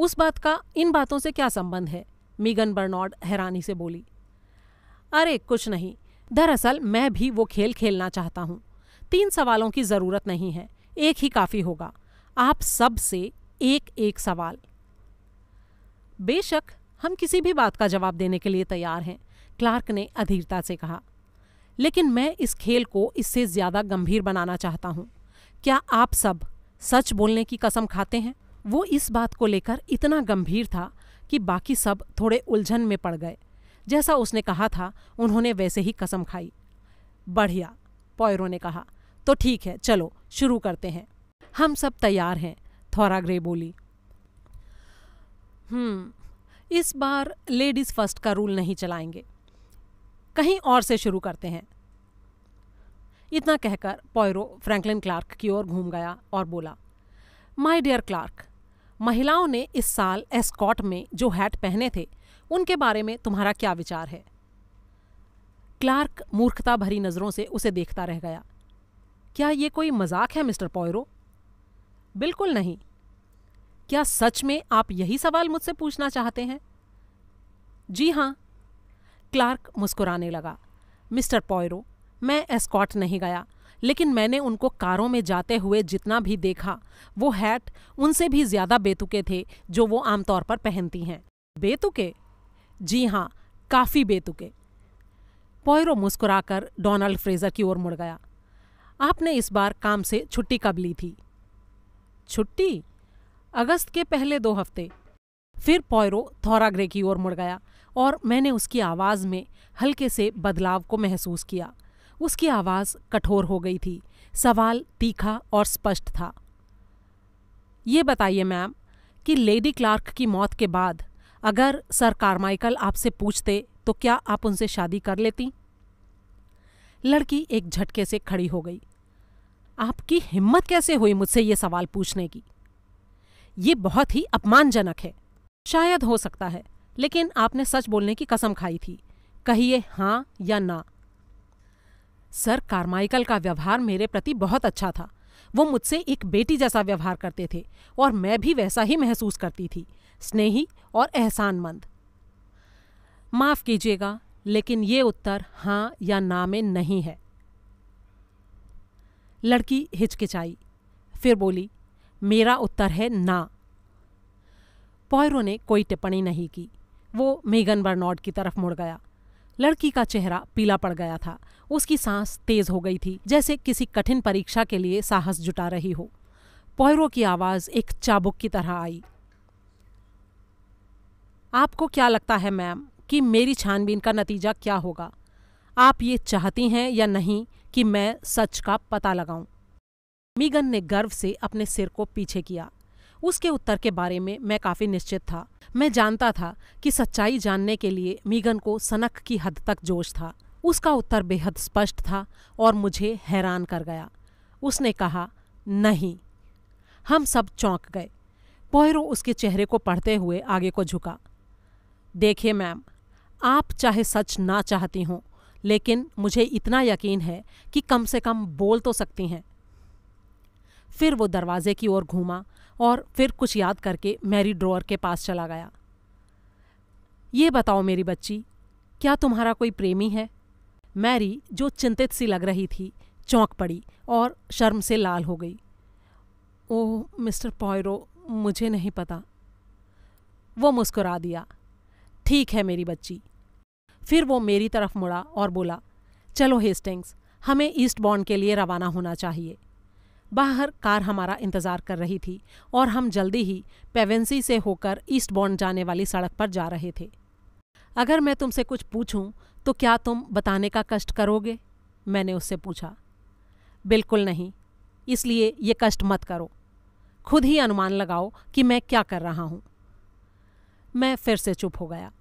उस बात का इन बातों से क्या संबंध है मीगन बर्नॉड हैरानी से बोली अरे कुछ नहीं दरअसल मैं भी वो खेल खेलना चाहता हूँ तीन सवालों की ज़रूरत नहीं है एक ही काफ़ी होगा आप सब से एक एक सवाल बेशक हम किसी भी बात का जवाब देने के लिए तैयार हैं क्लार्क ने अधीरता से कहा लेकिन मैं इस खेल को इससे ज्यादा गंभीर बनाना चाहता हूं क्या आप सब सच बोलने की कसम खाते हैं वो इस बात को लेकर इतना गंभीर था कि बाकी सब थोड़े उलझन में पड़ गए जैसा उसने कहा था उन्होंने वैसे ही कसम खाई बढ़िया पॉयरो ने कहा तो ठीक है चलो शुरू करते हैं हम सब तैयार हैं थौरा ग्रे बोली हम्म इस बार लेडीज़ फर्स्ट का रूल नहीं चलाएंगे कहीं और से शुरू करते हैं इतना कहकर पॉयरो फ्रैंकलिन क्लार्क की ओर घूम गया और बोला माय डियर क्लार्क महिलाओं ने इस साल एस्कॉट में जो हैट पहने थे उनके बारे में तुम्हारा क्या विचार है क्लार्क मूर्खता भरी नज़रों से उसे देखता रह गया क्या ये कोई मजाक है मिस्टर पॉयरो बिल्कुल नहीं क्या सच में आप यही सवाल मुझसे पूछना चाहते हैं जी हाँ क्लार्क मुस्कुराने लगा मिस्टर पॉयरो मैं एस्कॉट नहीं गया लेकिन मैंने उनको कारों में जाते हुए जितना भी देखा वो हैट उनसे भी ज्यादा बेतुके थे जो वो आमतौर पर पहनती हैं बेतुके जी हाँ काफ़ी बेतुके पॉयरो मुस्कुराकर डोनाल्ड फ्रेजर की ओर मुड़ गया आपने इस बार काम से छुट्टी कब ली थी छुट्टी अगस्त के पहले दो हफ्ते फिर पॉयरो थौराग्रे की ओर मुड़ गया और मैंने उसकी आवाज़ में हल्के से बदलाव को महसूस किया उसकी आवाज़ कठोर हो गई थी सवाल तीखा और स्पष्ट था ये बताइए मैम कि लेडी क्लार्क की मौत के बाद अगर सर कारमाइकल आपसे पूछते तो क्या आप उनसे शादी कर लेती लड़की एक झटके से खड़ी हो गई आपकी हिम्मत कैसे हुई मुझसे ये सवाल पूछने की ये बहुत ही अपमानजनक है शायद हो सकता है लेकिन आपने सच बोलने की कसम खाई थी कहिए हाँ या ना सर कार्माइकल का व्यवहार मेरे प्रति बहुत अच्छा था वो मुझसे एक बेटी जैसा व्यवहार करते थे और मैं भी वैसा ही महसूस करती थी स्नेही और एहसानमंद माफ कीजिएगा लेकिन ये उत्तर हाँ या ना में नहीं है लड़की हिचकिचाई फिर बोली मेरा उत्तर है ना पॉयरो ने कोई टिप्पणी नहीं की वो मेगन बर्नॉड की तरफ मुड़ गया लड़की का चेहरा पीला पड़ गया था उसकी सांस तेज हो गई थी जैसे किसी कठिन परीक्षा के लिए साहस जुटा रही हो पोयरो की आवाज एक चाबुक की तरह आई आपको क्या लगता है मैम कि मेरी छानबीन का नतीजा क्या होगा आप ये चाहती हैं या नहीं कि मैं सच का पता लगाऊं मीगन ने गर्व से अपने सिर को पीछे किया उसके उत्तर के बारे में मैं काफ़ी निश्चित था मैं जानता था कि सच्चाई जानने के लिए मीगन को सनक की हद तक जोश था उसका उत्तर बेहद स्पष्ट था और मुझे हैरान कर गया उसने कहा नहीं हम सब चौंक गए पोहरों उसके चेहरे को पढ़ते हुए आगे को झुका देखिए मैम आप चाहे सच ना चाहती हों लेकिन मुझे इतना यकीन है कि कम से कम बोल तो सकती हैं फिर वो दरवाजे की ओर घूमा और फिर कुछ याद करके मैरी ड्रॉअर के पास चला गया ये बताओ मेरी बच्ची क्या तुम्हारा कोई प्रेमी है मैरी जो चिंतित सी लग रही थी चौंक पड़ी और शर्म से लाल हो गई ओह मिस्टर पॉयरो मुझे नहीं पता वो मुस्कुरा दिया ठीक है मेरी बच्ची फिर वो मेरी तरफ मुड़ा और बोला चलो हेस्टिंग्स हमें ईस्ट बॉन्ड के लिए रवाना होना चाहिए बाहर कार हमारा इंतज़ार कर रही थी और हम जल्दी ही पेवेंसी से होकर ईस्ट बॉन्ड जाने वाली सड़क पर जा रहे थे अगर मैं तुमसे कुछ पूछूं तो क्या तुम बताने का कष्ट करोगे मैंने उससे पूछा बिल्कुल नहीं इसलिए ये कष्ट मत करो खुद ही अनुमान लगाओ कि मैं क्या कर रहा हूं मैं फिर से चुप हो गया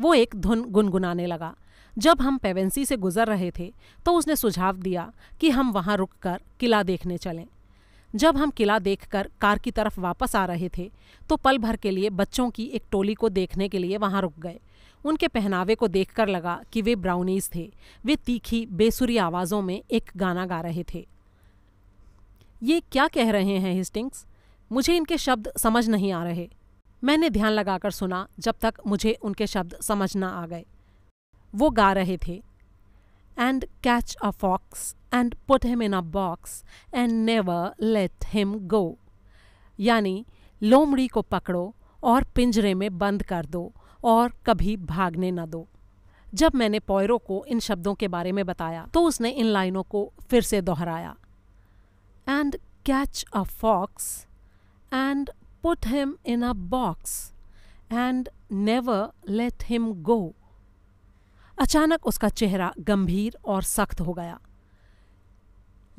वो एक धुन गुनगुनाने लगा जब हम पेवेंसी से गुजर रहे थे तो उसने सुझाव दिया कि हम वहाँ रुककर किला देखने चलें जब हम किला देखकर कार की तरफ वापस आ रहे थे तो पल भर के लिए बच्चों की एक टोली को देखने के लिए वहाँ रुक गए उनके पहनावे को देखकर लगा कि वे ब्राउनीज थे वे तीखी बेसुरी आवाज़ों में एक गाना गा रहे थे ये क्या कह रहे हैं हिस्टिंग्स मुझे इनके शब्द समझ नहीं आ रहे मैंने ध्यान लगाकर सुना जब तक मुझे उनके शब्द समझ ना आ गए वो गा रहे थे and catch a fox and put him in a box and never let him go यानी लोमड़ी को पकड़ो और पिंजरे में बंद कर दो और कभी भागने न दो जब मैंने पॉयरो को इन शब्दों के बारे में बताया तो उसने इन लाइनों को फिर से दोहराया and catch a fox and put him in a box and never let him go अचानक उसका चेहरा गंभीर और सख्त हो गया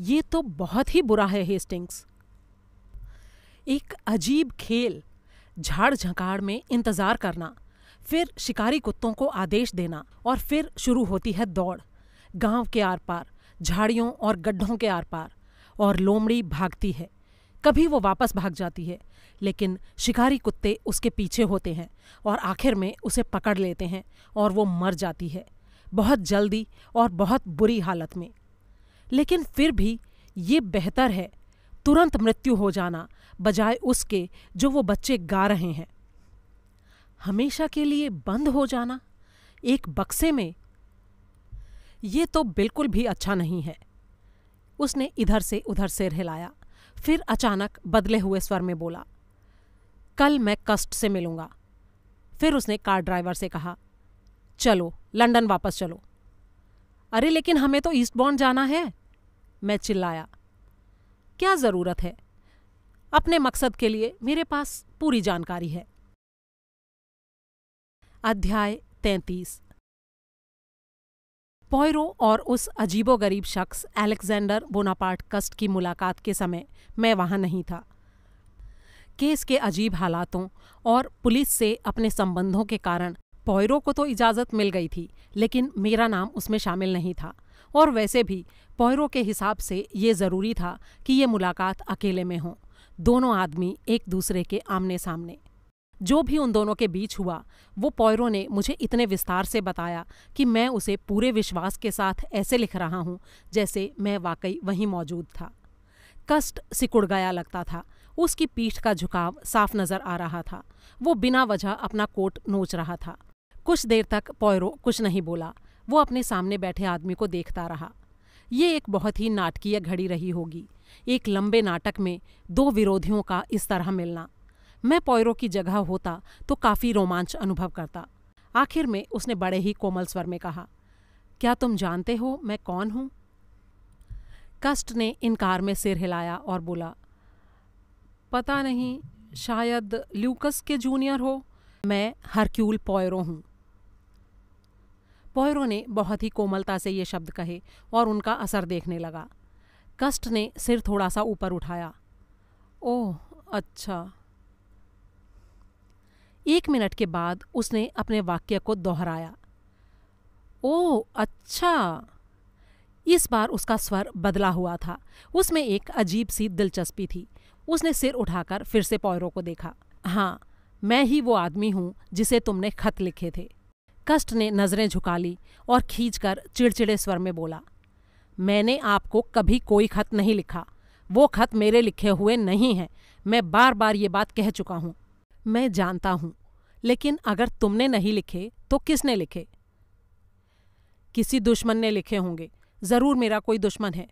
ये तो बहुत ही बुरा है हेस्टिंग्स एक अजीब खेल झाड़ झंकाड़ में इंतजार करना फिर शिकारी कुत्तों को आदेश देना और फिर शुरू होती है दौड़ गांव के आर पार झाड़ियों और गड्ढों के आर पार और लोमड़ी भागती है कभी वो वापस भाग जाती है लेकिन शिकारी कुत्ते उसके पीछे होते हैं और आखिर में उसे पकड़ लेते हैं और वो मर जाती है बहुत जल्दी और बहुत बुरी हालत में लेकिन फिर भी ये बेहतर है तुरंत मृत्यु हो जाना बजाय उसके जो वो बच्चे गा रहे हैं हमेशा के लिए बंद हो जाना एक बक्से में ये तो बिल्कुल भी अच्छा नहीं है उसने इधर से उधर सिर हिलाया फिर अचानक बदले हुए स्वर में बोला कल मैं कस्ट से मिलूंगा फिर उसने कार ड्राइवर से कहा चलो लंदन वापस चलो अरे लेकिन हमें तो ईस्ट बॉन्ड जाना है मैं चिल्लाया क्या ज़रूरत है अपने मकसद के लिए मेरे पास पूरी जानकारी है अध्याय तैतीस पॉयरो और उस अजीबोगरीब शख्स एलेक्जेंडर बोनापार्ट कस्ट की मुलाकात के समय मैं वहां नहीं था केस के अजीब हालातों और पुलिस से अपने संबंधों के कारण पॉयरो को तो इजाज़त मिल गई थी लेकिन मेरा नाम उसमें शामिल नहीं था और वैसे भी पॉयरो के हिसाब से ये ज़रूरी था कि ये मुलाकात अकेले में हो दोनों आदमी एक दूसरे के आमने सामने जो भी उन दोनों के बीच हुआ वो पॉयरो ने मुझे इतने विस्तार से बताया कि मैं उसे पूरे विश्वास के साथ ऐसे लिख रहा हूँ जैसे मैं वाकई वहीं मौजूद था कष्ट सिकुड़ गया लगता था उसकी पीठ का झुकाव साफ नजर आ रहा था वो बिना वजह अपना कोट नोच रहा था कुछ देर तक पौयरो कुछ नहीं बोला वो अपने सामने बैठे आदमी को देखता रहा ये एक बहुत ही नाटकीय घड़ी रही होगी एक लंबे नाटक में दो विरोधियों का इस तरह मिलना मैं पौयरो की जगह होता तो काफी रोमांच अनुभव करता आखिर में उसने बड़े ही कोमल स्वर में कहा क्या तुम जानते हो मैं कौन हूं कष्ट ने इनकार में सिर हिलाया और बोला पता नहीं शायद ल्यूकस के जूनियर हो मैं हरक्यूल पॉयरो हूँ पॉयरो ने बहुत ही कोमलता से ये शब्द कहे और उनका असर देखने लगा कष्ट ने सिर थोड़ा सा ऊपर उठाया ओह अच्छा एक मिनट के बाद उसने अपने वाक्य को दोहराया ओह अच्छा इस बार उसका स्वर बदला हुआ था उसमें एक अजीब सी दिलचस्पी थी उसने सिर उठाकर फिर से पौरों को देखा हाँ मैं ही वो आदमी हूँ जिसे तुमने खत लिखे थे कष्ट ने नज़रें झुका ली और खींचकर चिड़चिड़े स्वर में बोला मैंने आपको कभी कोई खत नहीं लिखा वो खत मेरे लिखे हुए नहीं हैं मैं बार बार ये बात कह चुका हूँ मैं जानता हूँ लेकिन अगर तुमने नहीं लिखे तो किसने लिखे किसी दुश्मन ने लिखे होंगे ज़रूर मेरा कोई दुश्मन है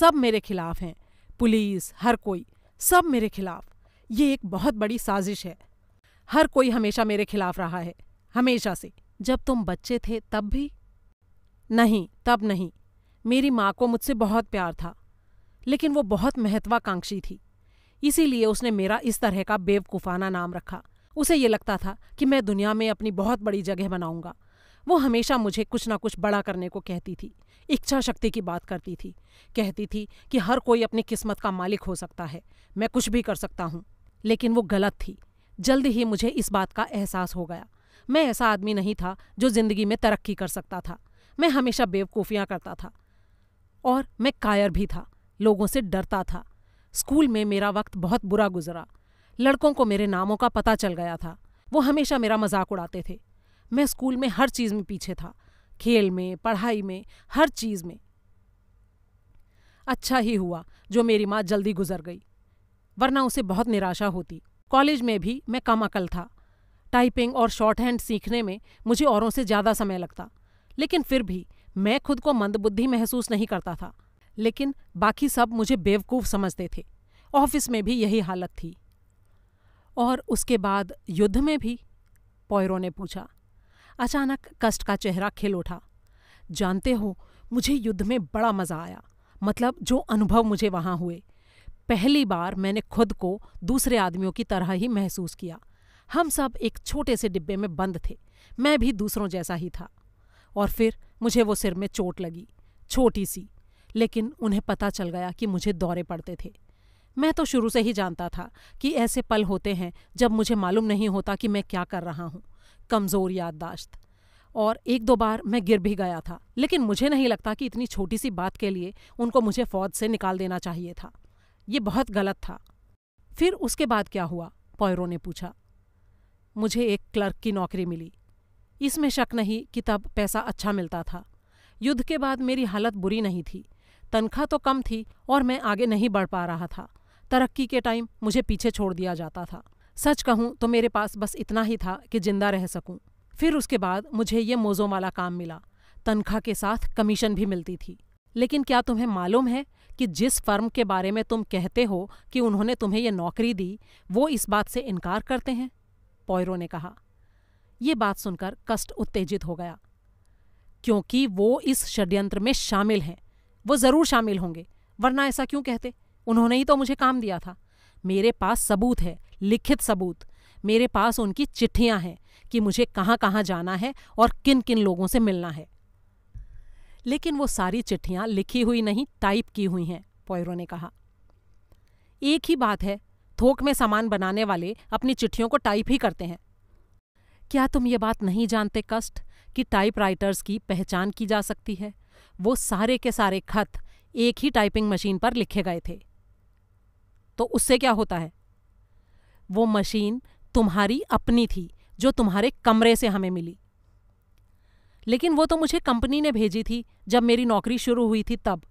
सब मेरे खिलाफ हैं पुलिस हर कोई सब मेरे खिलाफ ये एक बहुत बड़ी साजिश है हर कोई हमेशा मेरे खिलाफ रहा है हमेशा से जब तुम बच्चे थे तब भी नहीं तब नहीं मेरी माँ को मुझसे बहुत प्यार था लेकिन वो बहुत महत्वाकांक्षी थी इसीलिए उसने मेरा इस तरह का बेवकूफ़ाना नाम रखा उसे ये लगता था कि मैं दुनिया में अपनी बहुत बड़ी जगह बनाऊंगा वो हमेशा मुझे कुछ ना कुछ बड़ा करने को कहती थी इच्छा शक्ति की बात करती थी कहती थी कि हर कोई अपनी किस्मत का मालिक हो सकता है मैं कुछ भी कर सकता हूँ लेकिन वो गलत थी जल्द ही मुझे इस बात का एहसास हो गया मैं ऐसा आदमी नहीं था जो जिंदगी में तरक्की कर सकता था मैं हमेशा बेवकूफ़ियाँ करता था और मैं कायर भी था लोगों से डरता था स्कूल में मेरा वक्त बहुत बुरा गुजरा लड़कों को मेरे नामों का पता चल गया था वो हमेशा मेरा मजाक उड़ाते थे मैं स्कूल में हर चीज़ में पीछे था खेल में पढ़ाई में हर चीज़ में अच्छा ही हुआ जो मेरी माँ जल्दी गुजर गई वरना उसे बहुत निराशा होती कॉलेज में भी मैं कम अकल था टाइपिंग और शॉर्ट हैंड सीखने में मुझे औरों से ज़्यादा समय लगता लेकिन फिर भी मैं खुद को मंदबुद्धि महसूस नहीं करता था लेकिन बाकी सब मुझे बेवकूफ़ समझते थे ऑफिस में भी यही हालत थी और उसके बाद युद्ध में भी पोयरो ने पूछा अचानक कष्ट का चेहरा खिल उठा जानते हो मुझे युद्ध में बड़ा मज़ा आया मतलब जो अनुभव मुझे वहाँ हुए पहली बार मैंने खुद को दूसरे आदमियों की तरह ही महसूस किया हम सब एक छोटे से डिब्बे में बंद थे मैं भी दूसरों जैसा ही था और फिर मुझे वो सिर में चोट लगी छोटी सी लेकिन उन्हें पता चल गया कि मुझे दौरे पड़ते थे मैं तो शुरू से ही जानता था कि ऐसे पल होते हैं जब मुझे मालूम नहीं होता कि मैं क्या कर रहा हूँ कमज़ोर याददाश्त और एक दो बार मैं गिर भी गया था लेकिन मुझे नहीं लगता कि इतनी छोटी सी बात के लिए उनको मुझे फौज से निकाल देना चाहिए था ये बहुत गलत था फिर उसके बाद क्या हुआ पॉयरो ने पूछा मुझे एक क्लर्क की नौकरी मिली इसमें शक नहीं कि तब पैसा अच्छा मिलता था युद्ध के बाद मेरी हालत बुरी नहीं थी तनख्वाह तो कम थी और मैं आगे नहीं बढ़ पा रहा था तरक्की के टाइम मुझे पीछे छोड़ दिया जाता था सच कहूँ तो मेरे पास बस इतना ही था कि जिंदा रह सकूँ फिर उसके बाद मुझे ये मोजों वाला काम मिला तनख्वाह के साथ कमीशन भी मिलती थी लेकिन क्या तुम्हें मालूम है कि जिस फर्म के बारे में तुम कहते हो कि उन्होंने तुम्हें यह नौकरी दी वो इस बात से इनकार करते हैं पॉयरो ने कहा ये बात सुनकर कष्ट उत्तेजित हो गया क्योंकि वो इस षड्यंत्र में शामिल हैं वो ज़रूर शामिल होंगे वरना ऐसा क्यों कहते उन्होंने ही तो मुझे काम दिया था मेरे पास सबूत है लिखित सबूत मेरे पास उनकी चिट्ठियां हैं कि मुझे कहाँ कहाँ जाना है और किन किन लोगों से मिलना है लेकिन वो सारी चिट्ठियां लिखी हुई नहीं टाइप की हुई हैं पोयरो ने कहा एक ही बात है थोक में सामान बनाने वाले अपनी चिट्ठियों को टाइप ही करते हैं क्या तुम ये बात नहीं जानते कष्ट कि टाइपराइटर्स की पहचान की जा सकती है वो सारे के सारे खत एक ही टाइपिंग मशीन पर लिखे गए थे तो उससे क्या होता है वो मशीन तुम्हारी अपनी थी जो तुम्हारे कमरे से हमें मिली लेकिन वो तो मुझे कंपनी ने भेजी थी जब मेरी नौकरी शुरू हुई थी तब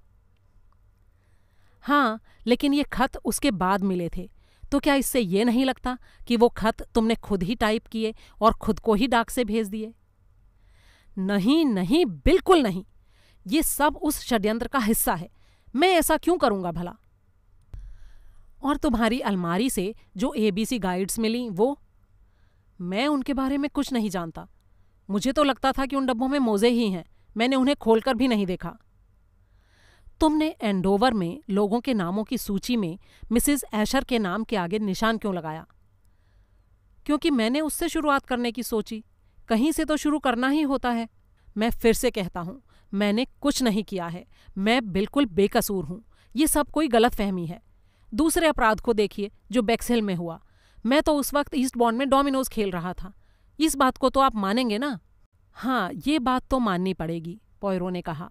हाँ लेकिन ये खत उसके बाद मिले थे तो क्या इससे ये नहीं लगता कि वो खत तुमने खुद ही टाइप किए और खुद को ही डाक से भेज दिए नहीं नहीं बिल्कुल नहीं ये सब उस षड्यंत्र का हिस्सा है मैं ऐसा क्यों करूंगा भला और तुम्हारी अलमारी से जो एबीसी गाइड्स मिली वो मैं उनके बारे में कुछ नहीं जानता मुझे तो लगता था कि उन डब्बों में मोजे ही हैं मैंने उन्हें खोलकर भी नहीं देखा तुमने एंडोवर में लोगों के नामों की सूची में मिसिज ऐशर के नाम के आगे निशान क्यों लगाया क्योंकि मैंने उससे शुरुआत करने की सोची कहीं से तो शुरू करना ही होता है मैं फिर से कहता हूँ मैंने कुछ नहीं किया है मैं बिल्कुल बेकसूर हूँ ये सब कोई गलत फहमी है दूसरे अपराध को देखिए जो बैक्सेल में हुआ मैं तो उस वक्त ईस्ट बॉन्ड में डोमिनोज खेल रहा था इस बात को तो आप मानेंगे ना हाँ ये बात तो माननी पड़ेगी पॉयरो ने कहा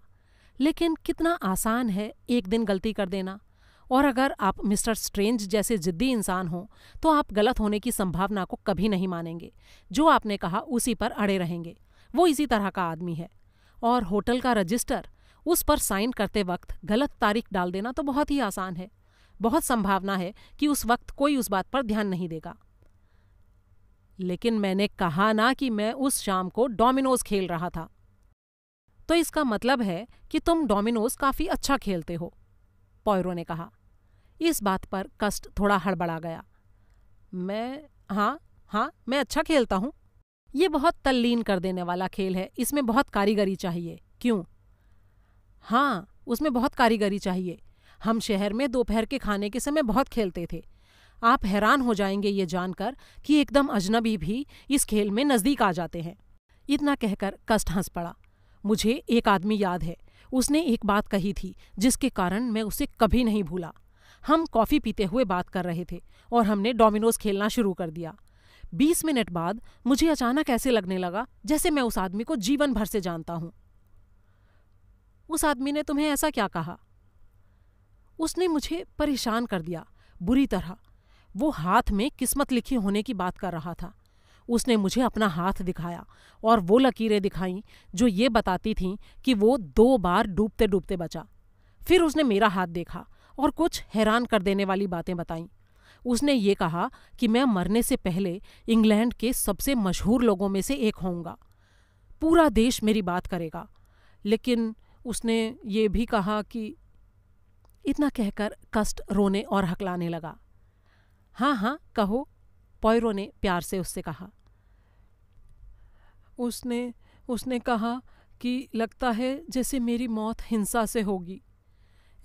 लेकिन कितना आसान है एक दिन गलती कर देना और अगर आप मिस्टर स्ट्रेंज जैसे जिद्दी इंसान हो तो आप गलत होने की संभावना को कभी नहीं मानेंगे जो आपने कहा उसी पर अड़े रहेंगे वो इसी तरह का आदमी है और होटल का रजिस्टर उस पर साइन करते वक्त गलत तारीख डाल देना तो बहुत ही आसान है बहुत संभावना है कि उस वक्त कोई उस बात पर ध्यान नहीं देगा लेकिन मैंने कहा ना कि मैं उस शाम को डोमिनोज खेल रहा था तो इसका मतलब है कि तुम डोमिनोज काफी अच्छा खेलते हो पॉयरो ने कहा इस बात पर कष्ट थोड़ा हड़बड़ा गया मैं हाँ हाँ मैं अच्छा खेलता हूं ये बहुत तल्लीन कर देने वाला खेल है इसमें बहुत कारीगरी चाहिए क्यों हाँ उसमें बहुत कारीगरी चाहिए हम शहर में दोपहर के खाने के समय बहुत खेलते थे आप हैरान हो जाएंगे ये जानकर कि एकदम अजनबी भी इस खेल में नज़दीक आ जाते हैं इतना कहकर कष्ट हंस पड़ा मुझे एक आदमी याद है उसने एक बात कही थी जिसके कारण मैं उसे कभी नहीं भूला हम कॉफ़ी पीते हुए बात कर रहे थे और हमने डोमिनोज खेलना शुरू कर दिया बीस मिनट बाद मुझे अचानक ऐसे लगने लगा जैसे मैं उस आदमी को जीवन भर से जानता हूँ उस आदमी ने तुम्हें ऐसा क्या कहा उसने मुझे परेशान कर दिया बुरी तरह वो हाथ में किस्मत लिखी होने की बात कर रहा था उसने मुझे अपना हाथ दिखाया और वो लकीरें दिखाईं जो ये बताती थीं कि वो दो बार डूबते डूबते बचा फिर उसने मेरा हाथ देखा और कुछ हैरान कर देने वाली बातें बताईं उसने ये कहा कि मैं मरने से पहले इंग्लैंड के सबसे मशहूर लोगों में से एक होऊंगा पूरा देश मेरी बात करेगा लेकिन उसने ये भी कहा कि इतना कहकर कष्ट रोने और हकलाने लगा हाँ हाँ कहो पॉयरो ने प्यार से उससे कहा उसने उसने कहा कि लगता है जैसे मेरी मौत हिंसा से होगी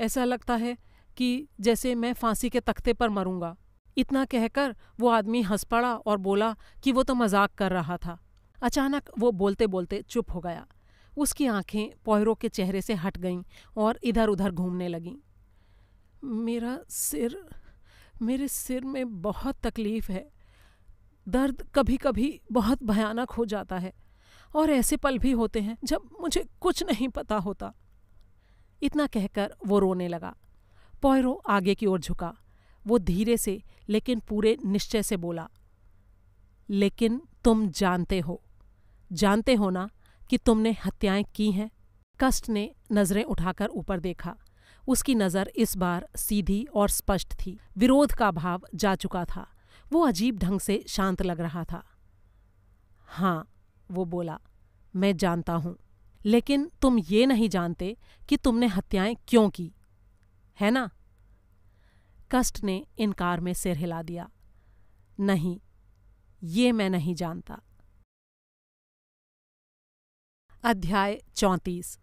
ऐसा लगता है कि जैसे मैं फांसी के तख्ते पर मरूंगा इतना कहकर वो आदमी हंस पड़ा और बोला कि वो तो मजाक कर रहा था अचानक वो बोलते बोलते चुप हो गया उसकी आंखें पोहरों के चेहरे से हट गईं और इधर उधर घूमने लगीं मेरा सिर मेरे सिर में बहुत तकलीफ है दर्द कभी कभी बहुत भयानक हो जाता है और ऐसे पल भी होते हैं जब मुझे कुछ नहीं पता होता इतना कहकर वो रोने लगा पॉयरो आगे की ओर झुका वो धीरे से लेकिन पूरे निश्चय से बोला लेकिन तुम जानते हो जानते हो ना कि तुमने हत्याएं की हैं कष्ट ने नज़रें उठाकर ऊपर देखा उसकी नज़र इस बार सीधी और स्पष्ट थी विरोध का भाव जा चुका था वो अजीब ढंग से शांत लग रहा था हाँ वो बोला मैं जानता हूं लेकिन तुम ये नहीं जानते कि तुमने हत्याएं क्यों की है ना कष्ट ने इनकार में सिर हिला दिया नहीं ये मैं नहीं जानता अध्याय चौंतीस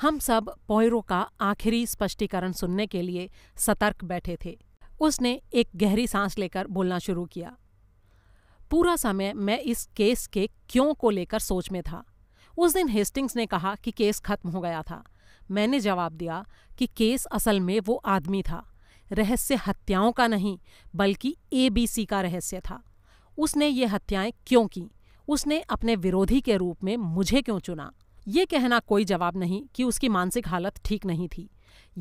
हम सब पोयरो का आखिरी स्पष्टीकरण सुनने के लिए सतर्क बैठे थे उसने एक गहरी सांस लेकर बोलना शुरू किया पूरा समय मैं इस केस के क्यों को लेकर सोच में था उस दिन हेस्टिंग्स ने कहा कि केस खत्म हो गया था मैंने जवाब दिया कि केस असल में वो आदमी था रहस्य हत्याओं का नहीं बल्कि एबीसी का रहस्य था उसने ये हत्याएं क्यों की उसने अपने विरोधी के रूप में मुझे क्यों चुना ये कहना कोई जवाब नहीं कि उसकी मानसिक हालत ठीक नहीं थी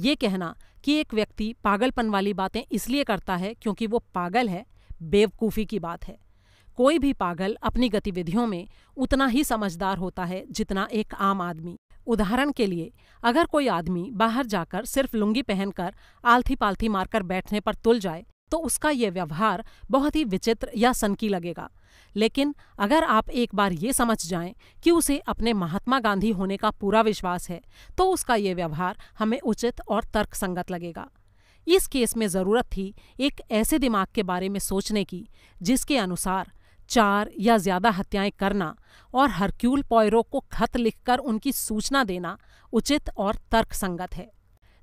ये कहना कि एक व्यक्ति पागलपन वाली बातें इसलिए करता है क्योंकि वो पागल है बेवकूफ़ी की बात है कोई भी पागल अपनी गतिविधियों में उतना ही समझदार होता है जितना एक आम आदमी उदाहरण के लिए अगर कोई आदमी बाहर जाकर सिर्फ लुंगी पहनकर आलथी पालथी मारकर बैठने पर तुल जाए तो उसका यह व्यवहार बहुत ही विचित्र या सनकी लगेगा लेकिन अगर आप एक बार ये समझ जाएं कि उसे अपने महात्मा गांधी होने का पूरा विश्वास है तो उसका ये व्यवहार हमें उचित और तर्कसंगत लगेगा इस केस में ज़रूरत थी एक ऐसे दिमाग के बारे में सोचने की जिसके अनुसार चार या ज्यादा हत्याएं करना और हरक्यूल पॉयरो को खत लिखकर उनकी सूचना देना उचित और तर्कसंगत है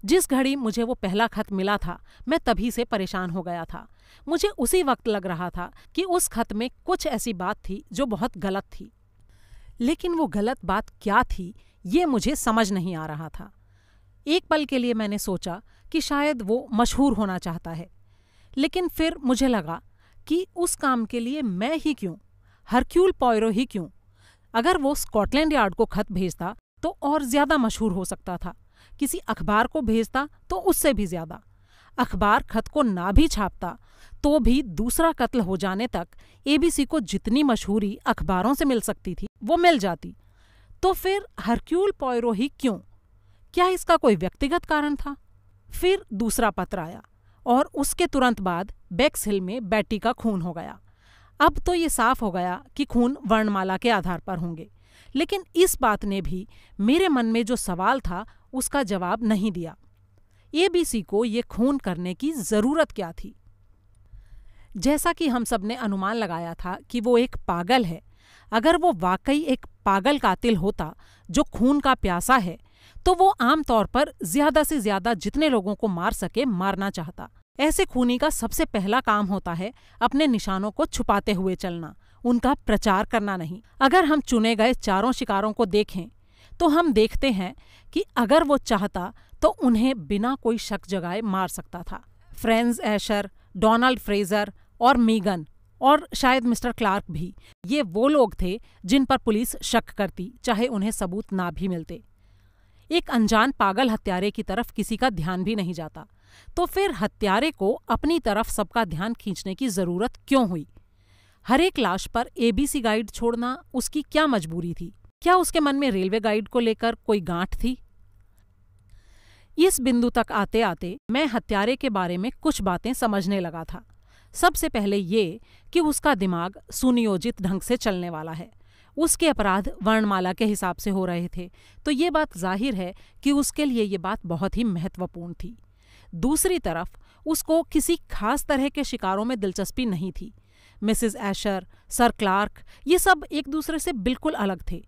जिस घड़ी मुझे वो पहला खत मिला था मैं तभी से परेशान हो गया था मुझे उसी वक्त लग रहा था कि उस खत में कुछ ऐसी बात थी जो बहुत गलत थी लेकिन वो गलत बात क्या थी ये मुझे समझ नहीं आ रहा था एक पल के लिए मैंने सोचा कि शायद वो मशहूर होना चाहता है लेकिन फिर मुझे लगा कि उस काम के लिए मैं ही क्यों हरक्यूल पॉयरो ही क्यों अगर वो स्कॉटलैंड यार्ड को खत भेजता तो और ज्यादा मशहूर हो सकता था किसी अखबार को भेजता तो उससे भी ज्यादा अखबार खत को ना भी छापता तो भी दूसरा कत्ल हो जाने तक एबीसी को जितनी मशहूरी अखबारों से मिल सकती थी वो मिल जाती तो फिर हरक्यूल पॉयरो ही क्यों क्या इसका कोई व्यक्तिगत कारण था फिर दूसरा पत्र आया और उसके तुरंत बाद बेक्स हिल में बैटी का खून हो गया अब तो ये साफ हो गया कि खून वर्णमाला के आधार पर होंगे लेकिन इस बात ने भी मेरे मन में जो सवाल था उसका जवाब नहीं दिया एबीसी को ये खून करने की जरूरत क्या थी जैसा कि हम सब ने अनुमान लगाया था कि वो एक पागल है अगर वो वाकई एक पागल कातिल होता जो खून का प्यासा है तो वो आमतौर पर ज्यादा से ज्यादा जितने लोगों को मार सके मारना चाहता ऐसे खूनी का सबसे पहला काम होता है अपने निशानों को छुपाते हुए चलना उनका प्रचार करना नहीं अगर हम चुने गए चारों शिकारों को देखें तो हम देखते हैं कि अगर वो चाहता तो उन्हें बिना कोई शक जगाए मार सकता था फ्रेंड्स एशर डोनाल्ड फ्रेजर और मीगन और शायद मिस्टर क्लार्क भी ये वो लोग थे जिन पर पुलिस शक करती चाहे उन्हें सबूत ना भी मिलते एक अनजान पागल हत्यारे की तरफ किसी का ध्यान भी नहीं जाता तो फिर हत्यारे को अपनी तरफ सबका ध्यान खींचने की जरूरत क्यों हुई हर एक लाश पर एबीसी गाइड छोड़ना उसकी क्या मजबूरी थी क्या उसके मन में रेलवे गाइड को लेकर कोई गांठ थी इस बिंदु तक आते आते मैं हत्यारे के बारे में कुछ बातें समझने लगा था सबसे पहले ये कि उसका दिमाग सुनियोजित ढंग से चलने वाला है उसके अपराध वर्णमाला के हिसाब से हो रहे थे तो ये बात जाहिर है कि उसके लिए ये बात बहुत ही महत्वपूर्ण थी दूसरी तरफ उसको किसी खास तरह के शिकारों में दिलचस्पी नहीं थी मिसिज एशर सर क्लार्क ये सब एक दूसरे से बिल्कुल अलग थे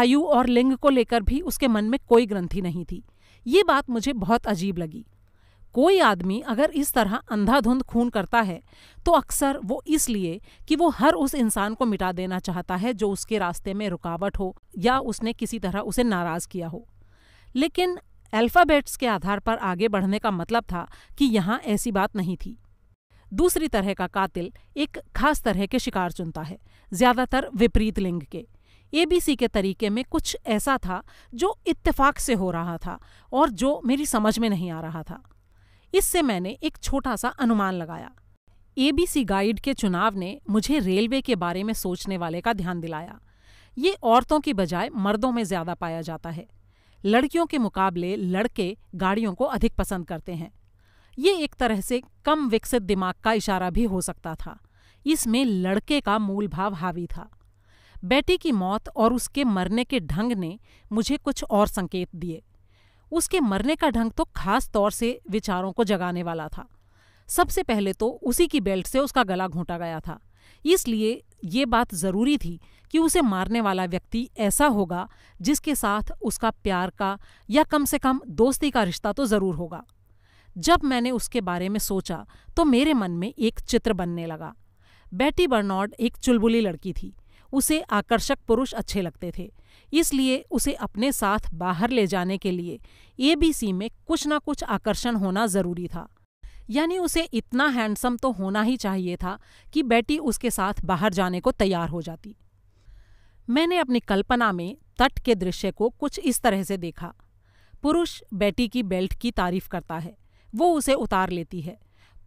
आयु और लिंग को लेकर भी उसके मन में कोई ग्रंथि नहीं थी ये बात मुझे बहुत अजीब लगी कोई आदमी अगर इस तरह अंधाधुंध खून करता है तो अक्सर वो इसलिए कि वो हर उस इंसान को मिटा देना चाहता है जो उसके रास्ते में रुकावट हो या उसने किसी तरह उसे नाराज किया हो लेकिन अल्फ़ाबेट्स के आधार पर आगे बढ़ने का मतलब था कि यहाँ ऐसी बात नहीं थी दूसरी तरह का कातिल एक खास तरह के शिकार चुनता है ज्यादातर विपरीत लिंग के एबीसी के तरीके में कुछ ऐसा था जो इत्तेफाक से हो रहा था और जो मेरी समझ में नहीं आ रहा था इससे मैंने एक छोटा सा अनुमान लगाया एबीसी गाइड के चुनाव ने मुझे रेलवे के बारे में सोचने वाले का ध्यान दिलाया ये औरतों की बजाय मर्दों में ज्यादा पाया जाता है लड़कियों के मुकाबले लड़के गाड़ियों को अधिक पसंद करते हैं ये एक तरह से कम विकसित दिमाग का इशारा भी हो सकता था इसमें लड़के का मूल भाव हावी था बेटी की मौत और उसके मरने के ढंग ने मुझे कुछ और संकेत दिए उसके मरने का ढंग तो खास तौर से विचारों को जगाने वाला था सबसे पहले तो उसी की बेल्ट से उसका गला घोंटा गया था इसलिए ये बात ज़रूरी थी कि उसे मारने वाला व्यक्ति ऐसा होगा जिसके साथ उसका प्यार का या कम से कम दोस्ती का रिश्ता तो ज़रूर होगा जब मैंने उसके बारे में सोचा तो मेरे मन में एक चित्र बनने लगा बेटी बर्नॉड एक चुलबुली लड़की थी उसे आकर्षक पुरुष अच्छे लगते थे इसलिए उसे अपने साथ बाहर ले जाने के लिए एबीसी में कुछ ना कुछ आकर्षण होना जरूरी था यानी उसे इतना हैंडसम तो होना ही चाहिए था कि बेटी उसके साथ बाहर जाने को तैयार हो जाती मैंने अपनी कल्पना में तट के दृश्य को कुछ इस तरह से देखा पुरुष बेटी की बेल्ट की तारीफ करता है वो उसे उतार लेती है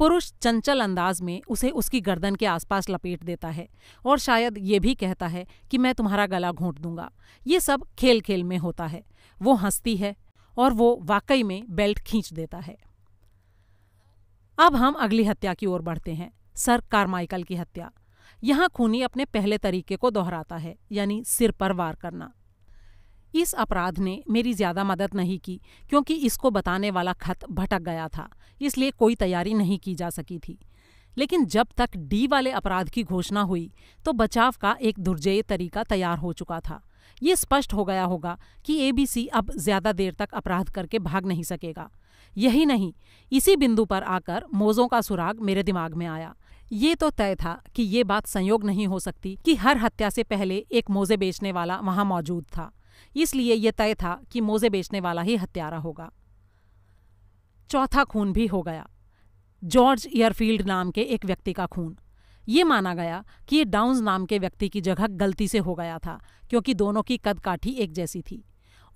पुरुष चंचल अंदाज में उसे उसकी गर्दन के आसपास लपेट देता है और शायद ये भी कहता है कि मैं तुम्हारा गला घोंट दूंगा ये सब खेल खेल में होता है वो हंसती है और वो वाकई में बेल्ट खींच देता है अब हम अगली हत्या की ओर बढ़ते हैं सर कारमाइकल की हत्या यहाँ खूनी अपने पहले तरीके को दोहराता है यानी सिर पर वार करना इस अपराध ने मेरी ज्यादा मदद नहीं की क्योंकि इसको बताने वाला खत भटक गया था इसलिए कोई तैयारी नहीं की जा सकी थी लेकिन जब तक डी वाले अपराध की घोषणा हुई तो बचाव का एक दुर्जेय तरीका तैयार हो चुका था ये स्पष्ट हो गया होगा कि एबीसी अब ज्यादा देर तक अपराध करके भाग नहीं सकेगा यही नहीं इसी बिंदु पर आकर मोजों का सुराग मेरे दिमाग में आया ये तो तय था कि ये बात संयोग नहीं हो सकती कि हर हत्या से पहले एक मोजे बेचने वाला वहां मौजूद था इसलिए यह तय था कि मोजे बेचने वाला ही हत्यारा होगा चौथा खून भी हो गया जॉर्ज एयरफील्ड नाम के एक व्यक्ति का खून ये माना गया कि ये डाउन्स नाम के व्यक्ति की जगह गलती से हो गया था क्योंकि दोनों की कद काठी एक जैसी थी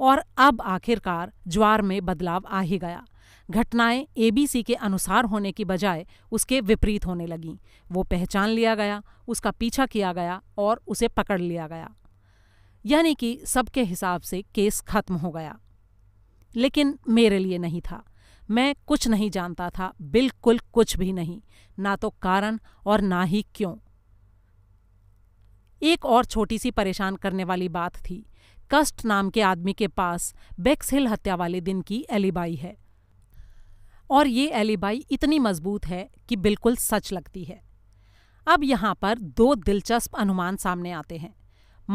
और अब आखिरकार ज्वार में बदलाव आ ही गया घटनाएं एबीसी के अनुसार होने की बजाय उसके विपरीत होने लगीं वो पहचान लिया गया उसका पीछा किया गया और उसे पकड़ लिया गया यानी कि सबके हिसाब से केस खत्म हो गया लेकिन मेरे लिए नहीं था मैं कुछ नहीं जानता था बिल्कुल कुछ भी नहीं ना तो कारण और ना ही क्यों एक और छोटी सी परेशान करने वाली बात थी कस्ट नाम के आदमी के पास बेक्स हिल हत्या वाले दिन की एलिबाई है और ये एलिबाई इतनी मजबूत है कि बिल्कुल सच लगती है अब यहाँ पर दो दिलचस्प अनुमान सामने आते हैं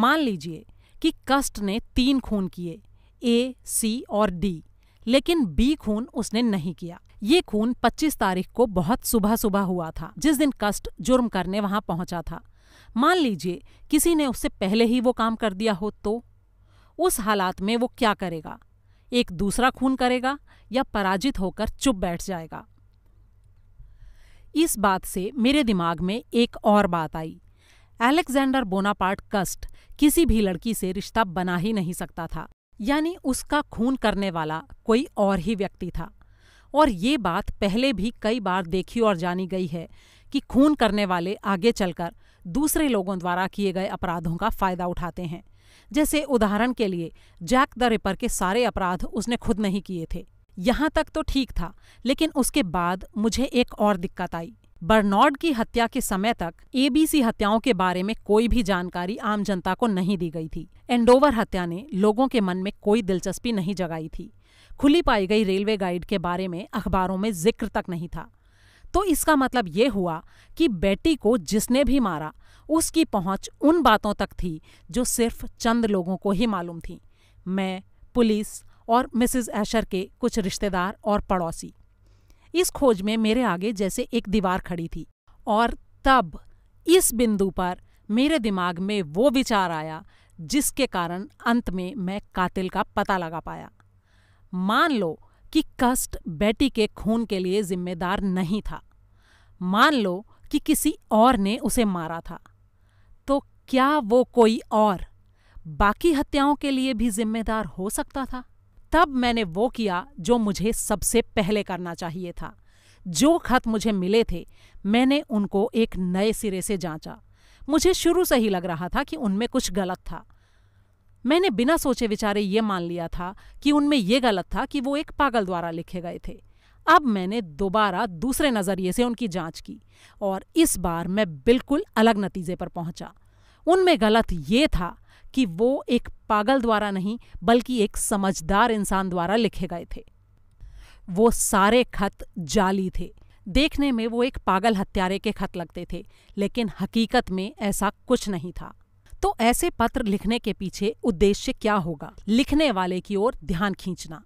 मान लीजिए कि कष्ट ने तीन खून किए ए सी और डी लेकिन बी खून उसने नहीं किया ये खून 25 तारीख को बहुत सुबह सुबह हुआ था जिस दिन कष्ट जुर्म करने वहां पहुंचा था मान लीजिए किसी ने उससे पहले ही वो काम कर दिया हो तो उस हालात में वो क्या करेगा एक दूसरा खून करेगा या पराजित होकर चुप बैठ जाएगा इस बात से मेरे दिमाग में एक और बात आई एलेक्जेंडर बोनापार्ट कस्ट किसी भी लड़की से रिश्ता बना ही नहीं सकता था यानी उसका खून करने वाला कोई और ही व्यक्ति था और ये बात पहले भी कई बार देखी और जानी गई है कि खून करने वाले आगे चलकर दूसरे लोगों द्वारा किए गए अपराधों का फायदा उठाते हैं जैसे उदाहरण के लिए जैक द रिपर के सारे अपराध उसने खुद नहीं किए थे यहाँ तक तो ठीक था लेकिन उसके बाद मुझे एक और दिक्कत आई बर्नॉड की हत्या के समय तक एबीसी हत्याओं के बारे में कोई भी जानकारी आम जनता को नहीं दी गई थी एंडोवर हत्या ने लोगों के मन में कोई दिलचस्पी नहीं जगाई थी खुली पाई गई रेलवे गाइड के बारे में अखबारों में जिक्र तक नहीं था तो इसका मतलब ये हुआ कि बेटी को जिसने भी मारा उसकी पहुंच उन बातों तक थी जो सिर्फ चंद लोगों को ही मालूम थी मैं पुलिस और मिसिज ऐशर के कुछ रिश्तेदार और पड़ोसी इस खोज में मेरे आगे जैसे एक दीवार खड़ी थी और तब इस बिंदु पर मेरे दिमाग में वो विचार आया जिसके कारण अंत में मैं कातिल का पता लगा पाया मान लो कि कष्ट बेटी के खून के लिए जिम्मेदार नहीं था मान लो कि किसी और ने उसे मारा था तो क्या वो कोई और बाकी हत्याओं के लिए भी जिम्मेदार हो सकता था तब मैंने वो किया जो मुझे सबसे पहले करना चाहिए था जो खत मुझे मिले थे मैंने उनको एक नए सिरे से जांचा मुझे शुरू से ही लग रहा था कि उनमें कुछ गलत था मैंने बिना सोचे विचारे ये मान लिया था कि उनमें यह गलत था कि वो एक पागल द्वारा लिखे गए थे अब मैंने दोबारा दूसरे नज़रिए से उनकी जांच की और इस बार मैं बिल्कुल अलग नतीजे पर पहुंचा उनमें गलत ये था कि वो एक पागल द्वारा नहीं बल्कि एक समझदार इंसान द्वारा लिखे गए थे वो सारे खत जाली थे देखने में वो एक पागल हत्यारे के खत लगते थे लेकिन हकीकत में ऐसा कुछ नहीं था तो ऐसे पत्र लिखने के पीछे उद्देश्य क्या होगा लिखने वाले की ओर ध्यान खींचना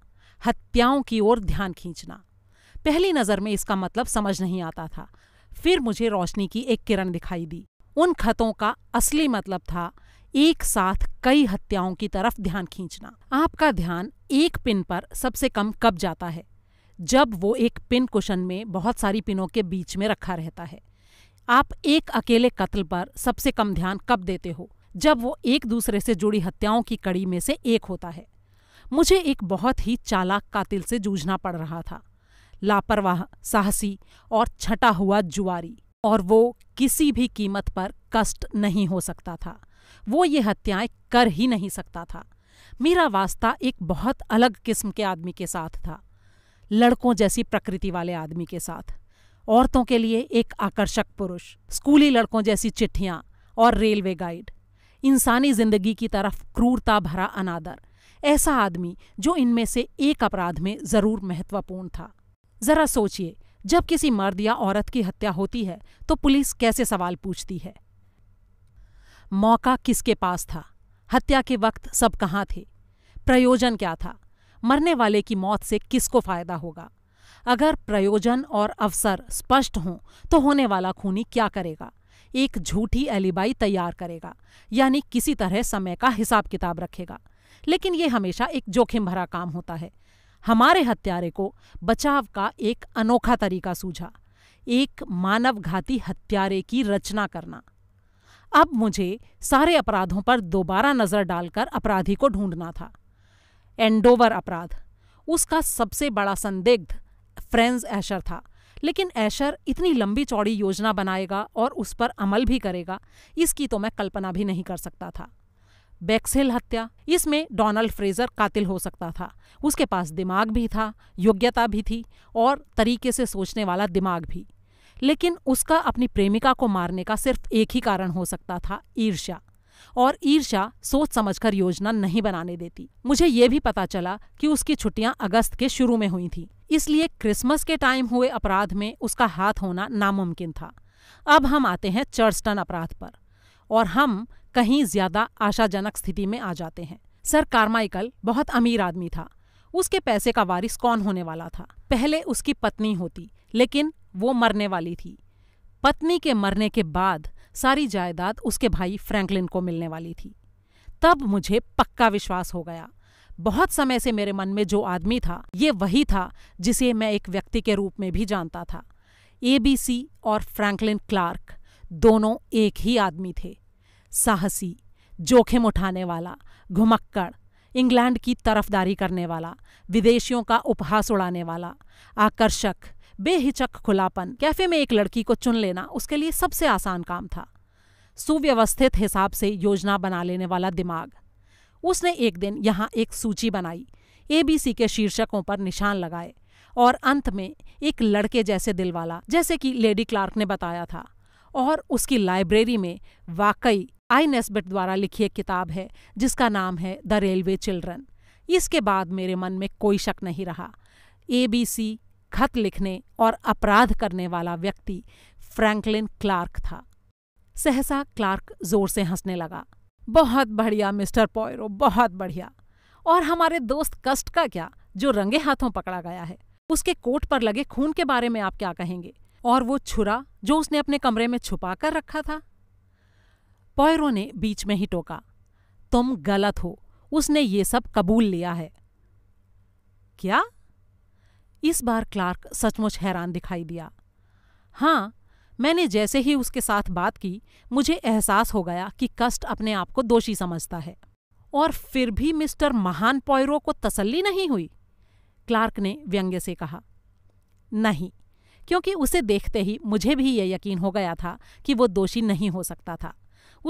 हत्याओं की ओर ध्यान खींचना पहली नज़र में इसका मतलब समझ नहीं आता था फिर मुझे रोशनी की एक किरण दिखाई दी उन खतों का असली मतलब था एक साथ कई हत्याओं की तरफ ध्यान खींचना आपका ध्यान एक पिन पर सबसे कम कब जाता है जब वो एक पिन कुशन में बहुत सारी पिनों के बीच में रखा रहता है आप एक अकेले कत्ल पर सबसे कम ध्यान कब देते हो जब वो एक दूसरे से जुड़ी हत्याओं की कड़ी में से एक होता है मुझे एक बहुत ही चालाक कातिल से जूझना पड़ रहा था लापरवाह साहसी और छटा हुआ जुआरी और वो किसी भी कीमत पर कष्ट नहीं हो सकता था वो ये हत्याएं कर ही नहीं सकता था मेरा वास्ता एक बहुत अलग किस्म के आदमी के साथ था लड़कों जैसी प्रकृति वाले आदमी के साथ औरतों के लिए एक आकर्षक पुरुष स्कूली लड़कों जैसी चिट्ठियाँ और रेलवे गाइड इंसानी जिंदगी की तरफ क्रूरता भरा अनादर ऐसा आदमी जो इनमें से एक अपराध में जरूर महत्वपूर्ण था जरा सोचिए जब किसी मर्द या औरत की हत्या होती है तो पुलिस कैसे सवाल पूछती है मौका किसके पास था हत्या के वक्त सब कहाँ थे प्रयोजन क्या था मरने वाले की मौत से किसको फायदा होगा अगर प्रयोजन और अवसर स्पष्ट हों तो होने वाला खूनी क्या करेगा एक झूठी एलिबाई तैयार करेगा यानी किसी तरह समय का हिसाब किताब रखेगा लेकिन ये हमेशा एक जोखिम भरा काम होता है हमारे हत्यारे को बचाव का एक अनोखा तरीका सूझा एक मानवघाती हत्यारे की रचना करना अब मुझे सारे अपराधों पर दोबारा नजर डालकर अपराधी को ढूंढना था एंडोवर अपराध उसका सबसे बड़ा संदिग्ध फ्रेंज ऐशर था लेकिन ऐशर इतनी लंबी चौड़ी योजना बनाएगा और उस पर अमल भी करेगा इसकी तो मैं कल्पना भी नहीं कर सकता था बेक्सहिल हत्या इसमें डोनाल्ड फ्रेजर कातिल हो सकता था उसके पास दिमाग भी था योग्यता भी थी और तरीके से सोचने वाला दिमाग भी लेकिन उसका अपनी प्रेमिका को मारने का सिर्फ एक ही कारण हो सकता था ईर्ष्या और ईर्षा सोच समझकर योजना नहीं बनाने देती मुझे ये भी पता चला कि उसकी छुट्टियां अगस्त के शुरू में हुई थी इसलिए क्रिसमस के टाइम हुए अपराध में उसका हाथ होना नामुमकिन था अब हम आते हैं चर्चटन अपराध पर और हम कहीं ज्यादा आशाजनक स्थिति में आ जाते हैं सर कार्माइकल बहुत अमीर आदमी था उसके पैसे का वारिस कौन होने वाला था पहले उसकी पत्नी होती लेकिन वो मरने वाली थी पत्नी के मरने के बाद सारी जायदाद उसके भाई फ्रैंकलिन को मिलने वाली थी तब मुझे पक्का विश्वास हो गया बहुत समय से मेरे मन में जो आदमी था ये वही था जिसे मैं एक व्यक्ति के रूप में भी जानता था सी और फ्रैंकलिन क्लार्क दोनों एक ही आदमी थे साहसी जोखिम उठाने वाला घुमक्कड़ इंग्लैंड की तरफदारी करने वाला विदेशियों का उपहास उड़ाने वाला आकर्षक बेहिचक खुलापन कैफे में एक लड़की को चुन लेना उसके लिए सबसे आसान काम था सुव्यवस्थित हिसाब से योजना बना लेने वाला दिमाग उसने एक दिन यहाँ एक सूची बनाई एबीसी के शीर्षकों पर निशान लगाए और अंत में एक लड़के जैसे दिल वाला जैसे कि लेडी क्लार्क ने बताया था और उसकी लाइब्रेरी में वाकई आई नेस्बिट द्वारा लिखी एक किताब है जिसका नाम है द रेलवे चिल्ड्रन इसके बाद मेरे मन में कोई शक नहीं रहा ए बी सी खत लिखने और अपराध करने वाला व्यक्ति फ्रैंकलिन क्लार्क था सहसा क्लार्क जोर से हंसने लगा बहुत बढ़िया मिस्टर पॉयरो बहुत बढ़िया और हमारे दोस्त कष्ट का क्या जो रंगे हाथों पकड़ा गया है उसके कोट पर लगे खून के बारे में आप क्या कहेंगे और वो छुरा जो उसने अपने कमरे में छुपा कर रखा था पॉयरो ने बीच में ही टोका तुम गलत हो उसने ये सब कबूल लिया है क्या इस बार क्लार्क सचमुच हैरान दिखाई दिया हाँ मैंने जैसे ही उसके साथ बात की मुझे एहसास हो गया कि कष्ट अपने आप को दोषी समझता है और फिर भी मिस्टर महान पॉयरो को तसल्ली नहीं हुई क्लार्क ने व्यंग्य से कहा नहीं क्योंकि उसे देखते ही मुझे भी यह यकीन हो गया था कि वो दोषी नहीं हो सकता था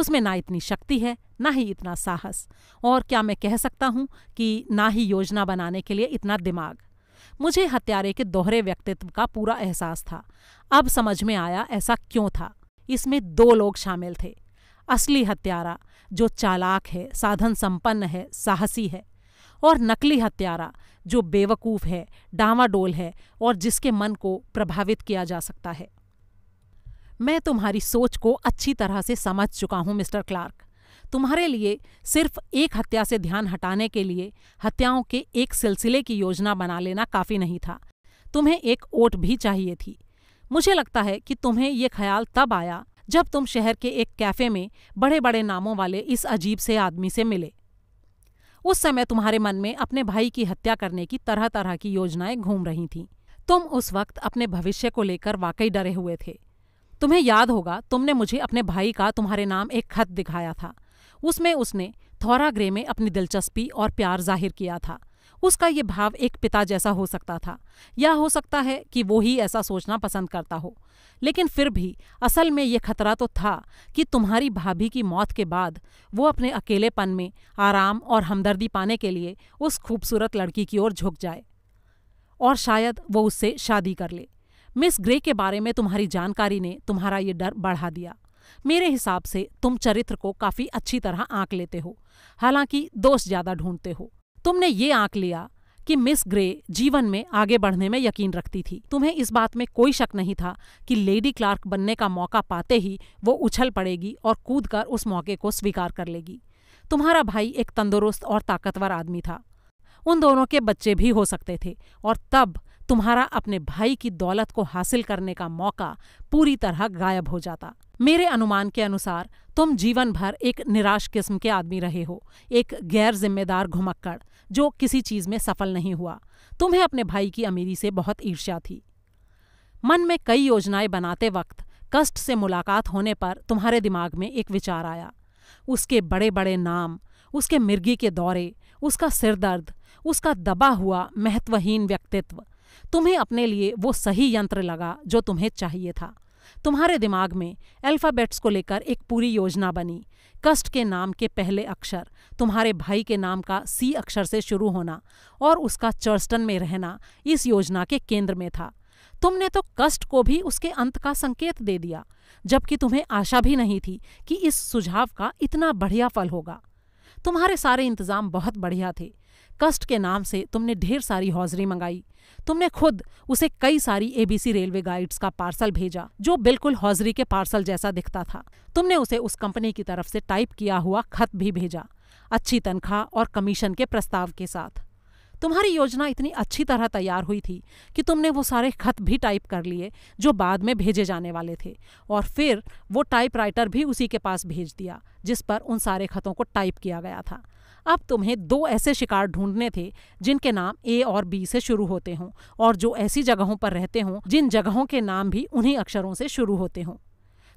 उसमें ना इतनी शक्ति है ना ही इतना साहस और क्या मैं कह सकता हूँ कि ना ही योजना बनाने के लिए इतना दिमाग मुझे हत्यारे के दोहरे व्यक्तित्व का पूरा एहसास था अब समझ में आया ऐसा क्यों था इसमें दो लोग शामिल थे असली हत्यारा जो चालाक है साधन संपन्न है साहसी है और नकली हत्यारा जो बेवकूफ़ है डावाडोल है और जिसके मन को प्रभावित किया जा सकता है मैं तुम्हारी सोच को अच्छी तरह से समझ चुका हूं मिस्टर क्लार्क तुम्हारे लिए सिर्फ एक हत्या से ध्यान हटाने के लिए हत्याओं के एक सिलसिले की योजना बना लेना काफ़ी नहीं था तुम्हें एक ओट भी चाहिए थी मुझे लगता है कि तुम्हें ये ख्याल तब आया जब तुम शहर के एक कैफे में बड़े बड़े नामों वाले इस अजीब से आदमी से मिले उस समय तुम्हारे मन में अपने भाई की हत्या करने की तरह तरह की योजनाएं घूम रही थीं तुम उस वक्त अपने भविष्य को लेकर वाकई डरे हुए थे तुम्हें याद होगा तुमने मुझे अपने भाई का तुम्हारे नाम एक खत दिखाया था उसमें उसने थौरा ग्रे में अपनी दिलचस्पी और प्यार जाहिर किया था उसका ये भाव एक पिता जैसा हो सकता था या हो सकता है कि वो ही ऐसा सोचना पसंद करता हो लेकिन फिर भी असल में ये खतरा तो था कि तुम्हारी भाभी की मौत के बाद वो अपने अकेलेपन में आराम और हमदर्दी पाने के लिए उस खूबसूरत लड़की की ओर झुक जाए और शायद वो उससे शादी कर ले मिस ग्रे के बारे में तुम्हारी जानकारी ने तुम्हारा ये डर बढ़ा दिया मेरे हिसाब से तुम चरित्र को काफी अच्छी तरह आंक लेते हो हालांकि दोष ज्यादा ढूंढते हो तुमने ये आंक लिया कि मिस ग्रे जीवन में आगे बढ़ने में यकीन रखती थी तुम्हें इस बात में कोई शक नहीं था कि लेडी क्लार्क बनने का मौका पाते ही वो उछल पड़ेगी और कूद कर उस मौके को स्वीकार कर लेगी तुम्हारा भाई एक तंदुरुस्त और ताकतवर आदमी था उन दोनों के बच्चे भी हो सकते थे और तब तुम्हारा अपने भाई की दौलत को हासिल करने का मौका पूरी तरह गायब हो जाता मेरे अनुमान के अनुसार तुम जीवन भर एक निराश किस्म के आदमी रहे हो एक गैर जिम्मेदार घुमक्कड़ जो किसी चीज में सफल नहीं हुआ तुम्हें अपने भाई की अमीरी से बहुत ईर्ष्या थी मन में कई योजनाएं बनाते वक्त कष्ट से मुलाकात होने पर तुम्हारे दिमाग में एक विचार आया उसके बड़े बड़े नाम उसके मिर्गी के दौरे उसका सिरदर्द उसका दबा हुआ महत्वहीन व्यक्तित्व तुम्हें अपने लिए वो सही यंत्र लगा जो तुम्हें चाहिए था तुम्हारे दिमाग में अल्फ़ाबेट्स को लेकर एक पूरी योजना बनी कष्ट के नाम के पहले अक्षर तुम्हारे भाई के नाम का सी अक्षर से शुरू होना और उसका चर्स्टन में रहना इस योजना के केंद्र में था तुमने तो कष्ट को भी उसके अंत का संकेत दे दिया जबकि तुम्हें आशा भी नहीं थी कि इस सुझाव का इतना बढ़िया फल होगा तुम्हारे सारे इंतजाम बहुत बढ़िया थे कष्ट के नाम से तुमने ढेर सारी हौजरी मंगाई तुमने खुद उसे कई सारी एबीसी रेलवे गाइड्स का पार्सल भेजा जो बिल्कुल हौजरी के पार्सल जैसा दिखता था तुमने उसे उस कंपनी की तरफ से टाइप किया हुआ खत भी भेजा अच्छी तनख्वाह और कमीशन के प्रस्ताव के साथ तुम्हारी योजना इतनी अच्छी तरह तैयार हुई थी कि तुमने वो सारे खत भी टाइप कर लिए जो बाद में भेजे जाने वाले थे और फिर वो टाइपराइटर भी उसी के पास भेज दिया जिस पर उन सारे खतों को टाइप किया गया था अब तुम्हें दो ऐसे शिकार ढूंढने थे जिनके नाम ए और बी से शुरू होते हों और जो ऐसी जगहों पर रहते हों जिन जगहों के नाम भी उन्हीं अक्षरों से शुरू होते हों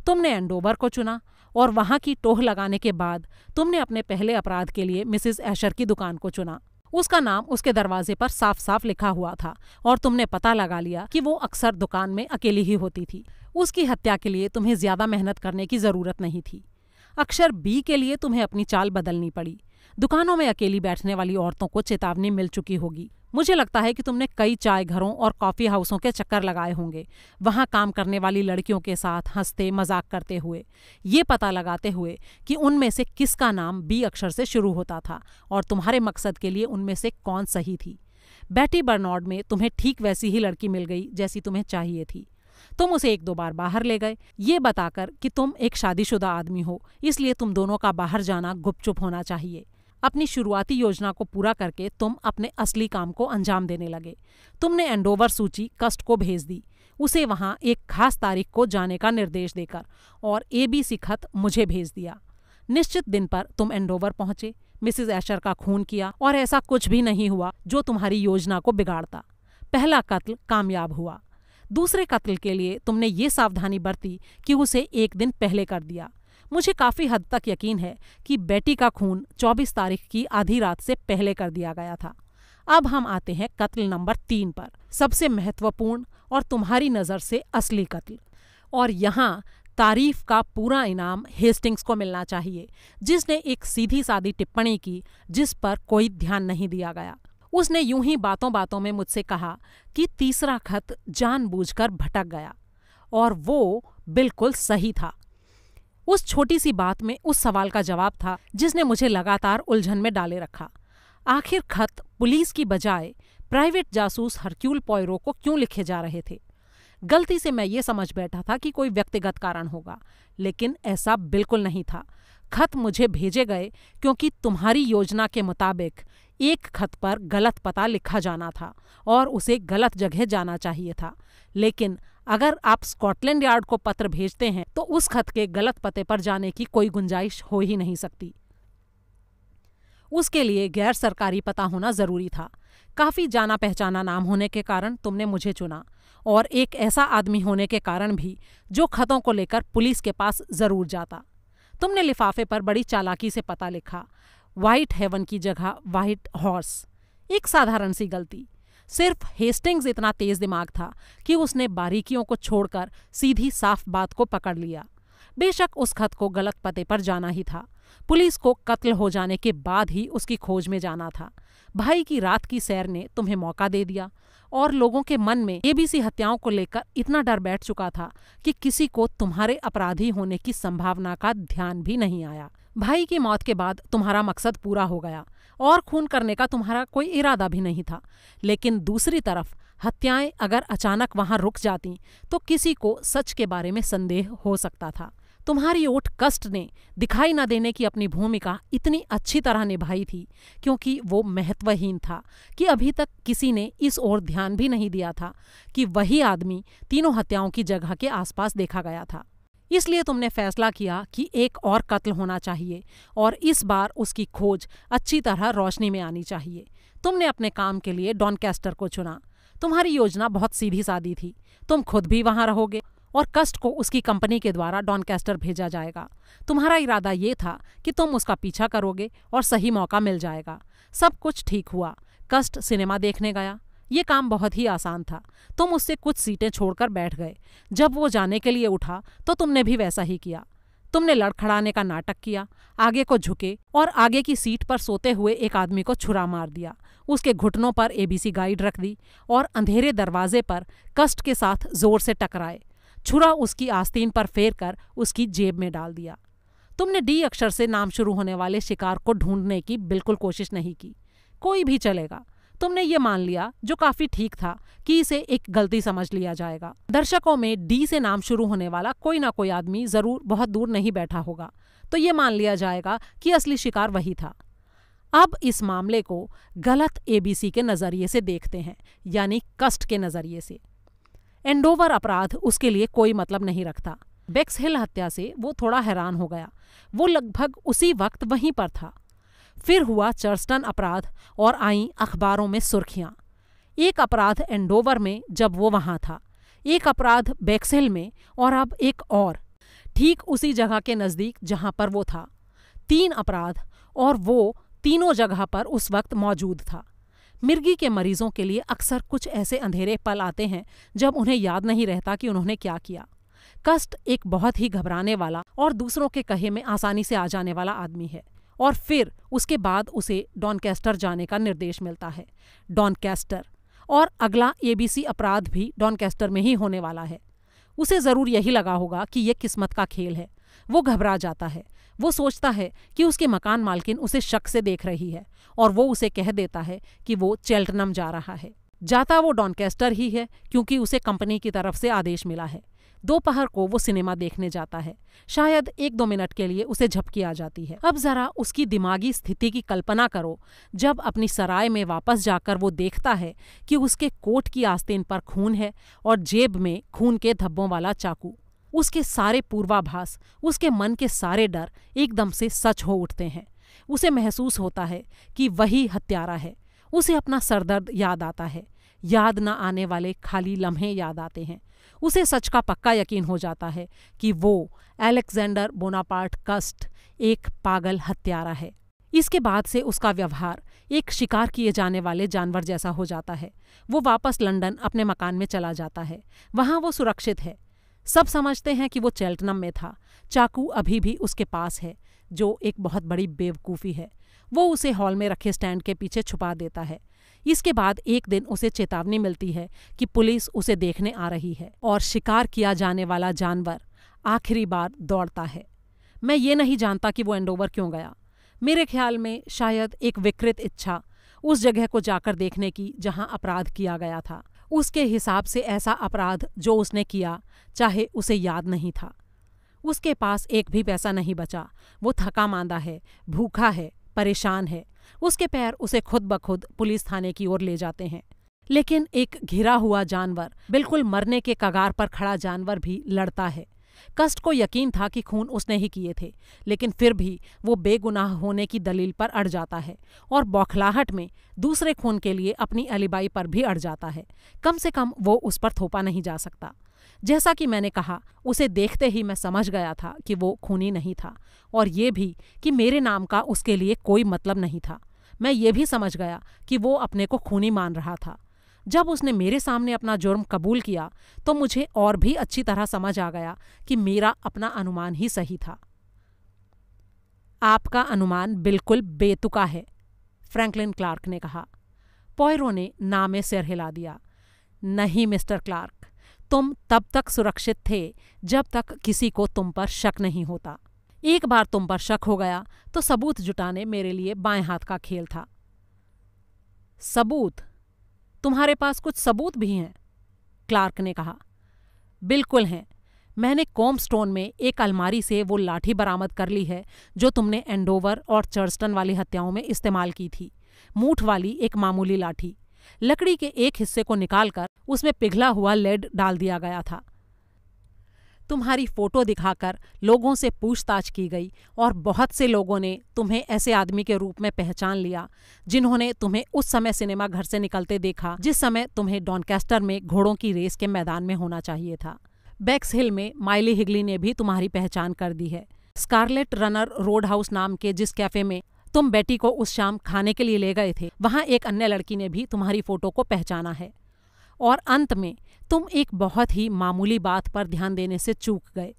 तुमने एंडोबर को चुना और वहां की टोह लगाने के बाद तुमने अपने पहले अपराध के लिए मिसिज ऐशर की दुकान को चुना उसका नाम उसके दरवाजे पर साफ साफ लिखा हुआ था और तुमने पता लगा लिया कि वो अक्सर दुकान में अकेली ही होती थी उसकी हत्या के लिए तुम्हें ज्यादा मेहनत करने की जरूरत नहीं थी अक्षर बी के लिए तुम्हें अपनी चाल बदलनी पड़ी दुकानों में अकेली बैठने वाली औरतों को चेतावनी मिल चुकी होगी मुझे लगता है कि तुमने कई चाय घरों और कॉफ़ी हाउसों के चक्कर लगाए होंगे वहाँ काम करने वाली लड़कियों के साथ हंसते मजाक करते हुए ये पता लगाते हुए कि उनमें से किसका नाम बी अक्षर से शुरू होता था और तुम्हारे मकसद के लिए उनमें से कौन सही थी बैटी बर्नॉड में तुम्हें ठीक वैसी ही लड़की मिल गई जैसी तुम्हें चाहिए थी तुम उसे एक दो बार बाहर ले गए ये बताकर कि तुम एक शादीशुदा आदमी हो इसलिए तुम दोनों का बाहर जाना गुपचुप होना चाहिए अपनी शुरुआती योजना को पूरा करके तुम अपने असली काम को अंजाम देने लगे तुमने एंडोवर सूची कष्ट को भेज दी उसे वहाँ एक खास तारीख को जाने का निर्देश देकर और ए बी सी खत मुझे भेज दिया निश्चित दिन पर तुम एंडोवर पहुंचे मिसिज एशर का खून किया और ऐसा कुछ भी नहीं हुआ जो तुम्हारी योजना को बिगाड़ता पहला कत्ल कामयाब हुआ दूसरे कत्ल के लिए तुमने ये सावधानी बरती कि उसे एक दिन पहले कर दिया मुझे काफ़ी हद तक यकीन है कि बेटी का खून 24 तारीख की आधी रात से पहले कर दिया गया था अब हम आते हैं कत्ल नंबर तीन पर सबसे महत्वपूर्ण और तुम्हारी नज़र से असली कत्ल और यहाँ तारीफ का पूरा इनाम हेस्टिंग्स को मिलना चाहिए जिसने एक सीधी सादी टिप्पणी की जिस पर कोई ध्यान नहीं दिया गया उसने यूं ही बातों बातों में मुझसे कहा कि तीसरा खत जानबूझकर भटक गया और वो बिल्कुल सही था उस छोटी सी बात में उस सवाल का जवाब था जिसने मुझे लगातार उलझन में डाले रखा आखिर खत पुलिस की बजाय प्राइवेट जासूस हरक्यूल पॉयरो को क्यों लिखे जा रहे थे गलती से मैं ये समझ बैठा था कि कोई व्यक्तिगत कारण होगा लेकिन ऐसा बिल्कुल नहीं था खत मुझे भेजे गए क्योंकि तुम्हारी योजना के मुताबिक एक खत पर गलत पता लिखा जाना था और उसे गलत जगह जाना चाहिए था लेकिन अगर आप स्कॉटलैंड यार्ड को पत्र भेजते हैं तो उस खत के गलत पते पर जाने की कोई गुंजाइश हो ही नहीं सकती उसके लिए गैर सरकारी पता होना जरूरी था काफ़ी जाना पहचाना नाम होने के कारण तुमने मुझे चुना और एक ऐसा आदमी होने के कारण भी जो खतों को लेकर पुलिस के पास जरूर जाता तुमने लिफाफे पर बड़ी चालाकी से पता लिखा वाइट हेवन की जगह वाइट हॉर्स एक साधारण सी गलती सिर्फ हेस्टिंग्स इतना तेज दिमाग था कि उसने बारीकियों को छोड़कर सीधी साफ बात को पकड़ लिया बेशक उस खत को गलत पते पर जाना ही था पुलिस को कत्ल हो जाने के बाद ही उसकी खोज में जाना था भाई की रात की सैर ने तुम्हें मौका दे दिया और लोगों के मन में एबीसी हत्याओं को लेकर इतना डर बैठ चुका था कि किसी को तुम्हारे अपराधी होने की संभावना का ध्यान भी नहीं आया भाई की मौत के बाद तुम्हारा मकसद पूरा हो गया और खून करने का तुम्हारा कोई इरादा भी नहीं था लेकिन दूसरी तरफ हत्याएं अगर अचानक वहां रुक जाती तो किसी को सच के बारे में संदेह हो सकता था तुम्हारी ओट कष्ट ने दिखाई न देने की अपनी भूमिका इतनी अच्छी तरह निभाई थी क्योंकि वो महत्वहीन था कि अभी तक किसी ने इस ओर ध्यान भी नहीं दिया था कि वही आदमी तीनों हत्याओं की जगह के आसपास देखा गया था इसलिए तुमने फैसला किया कि एक और कत्ल होना चाहिए और इस बार उसकी खोज अच्छी तरह रोशनी में आनी चाहिए तुमने अपने काम के लिए डॉनकेस्टर को चुना तुम्हारी योजना बहुत सीधी सादी थी तुम खुद भी वहां रहोगे और कष्ट को उसकी कंपनी के द्वारा डॉनकेस्टर भेजा जाएगा तुम्हारा इरादा ये था कि तुम उसका पीछा करोगे और सही मौका मिल जाएगा सब कुछ ठीक हुआ कष्ट सिनेमा देखने गया ये काम बहुत ही आसान था तुम उससे कुछ सीटें छोड़कर बैठ गए जब वो जाने के लिए उठा तो तुमने भी वैसा ही किया तुमने लड़खड़ाने का नाटक किया आगे को झुके और आगे की सीट पर सोते हुए एक आदमी को छुरा मार दिया उसके घुटनों पर एबीसी गाइड रख दी और अंधेरे दरवाजे पर कष्ट के साथ जोर से टकराए छुरा उसकी आस्तीन पर फेर कर उसकी जेब में डाल दिया तुमने डी अक्षर से नाम शुरू होने वाले शिकार को ढूंढने की बिल्कुल कोशिश नहीं की कोई भी चलेगा तुमने ये मान लिया जो काफी ठीक था कि इसे एक गलती समझ लिया जाएगा दर्शकों में डी से नाम शुरू होने वाला कोई ना कोई आदमी जरूर बहुत दूर नहीं बैठा होगा तो ये मान लिया जाएगा कि असली शिकार वही था अब इस मामले को गलत एबीसी के नज़रिए से देखते हैं यानी कष्ट के नज़रिए से एंडोवर अपराध उसके लिए कोई मतलब नहीं रखता बेक्स हिल हत्या से वो थोड़ा हैरान हो गया वो लगभग उसी वक्त वहीं पर था फिर हुआ चर्स्टन अपराध और आईं अखबारों में सुर्खियां एक अपराध एंडोवर में जब वो वहां था एक अपराध बेक्सेल में और अब एक और ठीक उसी जगह के नज़दीक जहां पर वो था तीन अपराध और वो तीनों जगह पर उस वक्त मौजूद था मिर्गी के मरीजों के लिए अक्सर कुछ ऐसे अंधेरे पल आते हैं जब उन्हें याद नहीं रहता कि उन्होंने क्या किया कष्ट एक बहुत ही घबराने वाला और दूसरों के कहे में आसानी से आ जाने वाला आदमी है और फिर उसके बाद उसे डॉनकेस्टर जाने का निर्देश मिलता है डॉनकेस्टर और अगला एबीसी अपराध भी डॉनकेस्टर में ही होने वाला है उसे ज़रूर यही लगा होगा कि यह किस्मत का खेल है वो घबरा जाता है वो सोचता है कि उसके मकान मालकिन उसे शक से देख रही है और वो उसे कह देता है कि वो चेल्टनम जा रहा है जाता वो डॉनकेस्टर ही है क्योंकि उसे कंपनी की तरफ से आदेश मिला है दोपहर को वो सिनेमा देखने जाता है शायद एक दो मिनट के लिए उसे झपकी आ जाती है अब जरा उसकी दिमागी स्थिति की कल्पना करो जब अपनी सराय में वापस जाकर वो देखता है कि उसके कोट की आस्तीन पर खून है और जेब में खून के धब्बों वाला चाकू उसके सारे पूर्वाभास उसके मन के सारे डर एकदम से सच हो उठते हैं उसे महसूस होता है कि वही हत्यारा है उसे अपना सरदर्द याद आता है याद न आने वाले खाली लम्हे याद आते हैं उसे सच का पक्का यकीन हो जाता है कि वो एलेक्जेंडर बोनापार्ट कस्ट एक पागल हत्यारा है इसके बाद से उसका व्यवहार एक शिकार किए जाने वाले जानवर जैसा हो जाता है वो वापस लंदन अपने मकान में चला जाता है वहाँ वो सुरक्षित है सब समझते हैं कि वो चैल्टनम में था चाकू अभी भी उसके पास है जो एक बहुत बड़ी बेवकूफ़ी है वो उसे हॉल में रखे स्टैंड के पीछे छुपा देता है इसके बाद एक दिन उसे चेतावनी मिलती है कि पुलिस उसे देखने आ रही है और शिकार किया जाने वाला जानवर आखिरी बार दौड़ता है मैं ये नहीं जानता कि वो एंडोवर क्यों गया मेरे ख्याल में शायद एक विकृत इच्छा उस जगह को जाकर देखने की जहां अपराध किया गया था उसके हिसाब से ऐसा अपराध जो उसने किया चाहे उसे याद नहीं था उसके पास एक भी पैसा नहीं बचा वो थका मांदा है भूखा है परेशान है उसके पैर उसे खुद ब खुद पुलिस थाने की ओर ले जाते हैं लेकिन एक घिरा हुआ जानवर बिल्कुल मरने के कगार पर खड़ा जानवर भी लड़ता है कष्ट को यकीन था कि खून उसने ही किए थे लेकिन फिर भी वो बेगुनाह होने की दलील पर अड़ जाता है और बौखलाहट में दूसरे खून के लिए अपनी अलिबाई पर भी अड़ जाता है कम से कम वो उस पर थोपा नहीं जा सकता जैसा कि मैंने कहा उसे देखते ही मैं समझ गया था कि वो खूनी नहीं था और ये भी कि मेरे नाम का उसके लिए कोई मतलब नहीं था मैं ये भी समझ गया कि वो अपने को खूनी मान रहा था जब उसने मेरे सामने अपना जुर्म कबूल किया तो मुझे और भी अच्छी तरह समझ आ गया कि मेरा अपना अनुमान ही सही था आपका अनुमान बिल्कुल बेतुका है फ्रैंकलिन क्लार्क ने कहा पॉयरो ने नामे सिर हिला दिया नहीं मिस्टर क्लार्क तुम तब तक सुरक्षित थे जब तक किसी को तुम पर शक नहीं होता एक बार तुम पर शक हो गया तो सबूत जुटाने मेरे लिए बाएं हाथ का खेल था सबूत तुम्हारे पास कुछ सबूत भी हैं क्लार्क ने कहा बिल्कुल हैं मैंने कोमस्टोन में एक अलमारी से वो लाठी बरामद कर ली है जो तुमने एंडोवर और चर्स्टन वाली हत्याओं में इस्तेमाल की थी मूठ वाली एक मामूली लाठी लकड़ी के एक हिस्से को निकालकर उसमें पिघला हुआ लेड डाल दिया गया था तुम्हारी फोटो दिखाकर लोगों से पूछताछ की गई और बहुत से लोगों ने तुम्हें ऐसे आदमी के रूप में पहचान लिया जिन्होंने तुम्हें उस समय सिनेमा घर से निकलते देखा जिस समय तुम्हें डॉनकेस्टर में घोड़ों की रेस के मैदान में होना चाहिए था बैक्स हिल में माइली हिगली ने भी तुम्हारी पहचान कर दी है स्कारलेट रनर रोड हाउस नाम के जिस कैफे में तुम बेटी को उस शाम खाने के लिए ले गए थे वहां एक अन्य लड़की ने भी तुम्हारी फोटो को पहचाना है और अंत में तुम एक बहुत ही मामूली बात पर ध्यान देने से चूक गए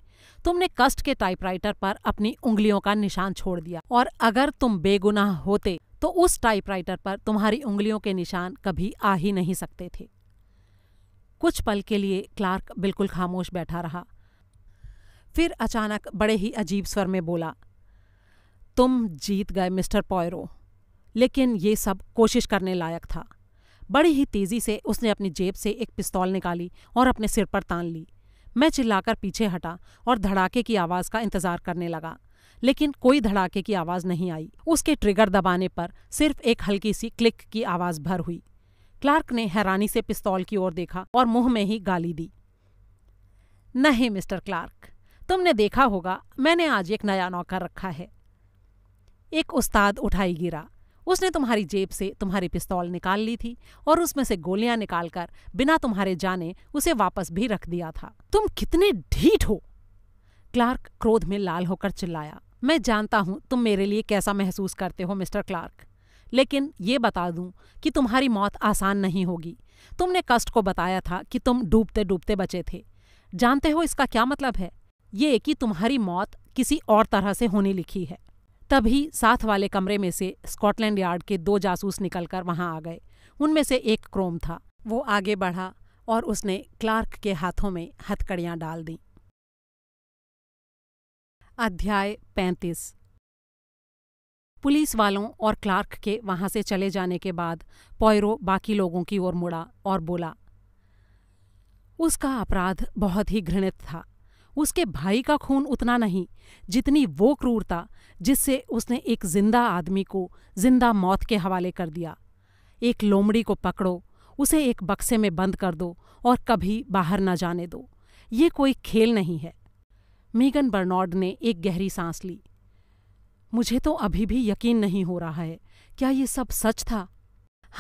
तुमने कष्ट के टाइपराइटर पर अपनी उंगलियों का निशान छोड़ दिया और अगर तुम बेगुनाह होते तो उस टाइपराइटर पर तुम्हारी उंगलियों के निशान कभी आ ही नहीं सकते थे कुछ पल के लिए क्लार्क बिल्कुल खामोश बैठा रहा फिर अचानक बड़े ही अजीब स्वर में बोला तुम जीत गए मिस्टर पॉयरो लेकिन ये सब कोशिश करने लायक था बड़ी ही तेजी से उसने अपनी जेब से एक पिस्तौल निकाली और अपने सिर पर तान ली मैं चिल्लाकर पीछे हटा और धड़ाके की आवाज़ का इंतजार करने लगा लेकिन कोई धड़ाके की आवाज़ नहीं आई उसके ट्रिगर दबाने पर सिर्फ एक हल्की सी क्लिक की आवाज़ भर हुई क्लार्क ने हैरानी से पिस्तौल की ओर देखा और मुंह में ही गाली दी नहीं मिस्टर क्लार्क तुमने देखा होगा मैंने आज एक नया नौकर रखा है एक उस्ताद उठाई गिरा उसने तुम्हारी जेब से तुम्हारी पिस्तौल निकाल ली थी और उसमें से गोलियां निकालकर बिना तुम्हारे जाने उसे वापस भी रख दिया था तुम कितने ढीठ हो क्लार्क क्रोध में लाल होकर चिल्लाया मैं जानता हूं तुम मेरे लिए कैसा महसूस करते हो मिस्टर क्लार्क लेकिन ये बता दूं कि तुम्हारी मौत आसान नहीं होगी तुमने कष्ट को बताया था कि तुम डूबते डूबते बचे थे जानते हो इसका क्या मतलब है ये कि तुम्हारी मौत किसी और तरह से होने लिखी है तभी साथ वाले कमरे में से स्कॉटलैंड यार्ड के दो जासूस निकलकर वहां आ गए उनमें से एक क्रोम था वो आगे बढ़ा और उसने क्लार्क के हाथों में हथकड़ियां डाल दी अध्याय पैंतीस पुलिस वालों और क्लार्क के वहां से चले जाने के बाद पॉयरो बाकी लोगों की ओर मुड़ा और बोला उसका अपराध बहुत ही घृणित था उसके भाई का खून उतना नहीं जितनी वो क्रूरता जिससे उसने एक जिंदा आदमी को जिंदा मौत के हवाले कर दिया एक लोमड़ी को पकड़ो उसे एक बक्से में बंद कर दो और कभी बाहर न जाने दो ये कोई खेल नहीं है मीगन बर्नॉड ने एक गहरी सांस ली मुझे तो अभी भी यकीन नहीं हो रहा है क्या ये सब सच था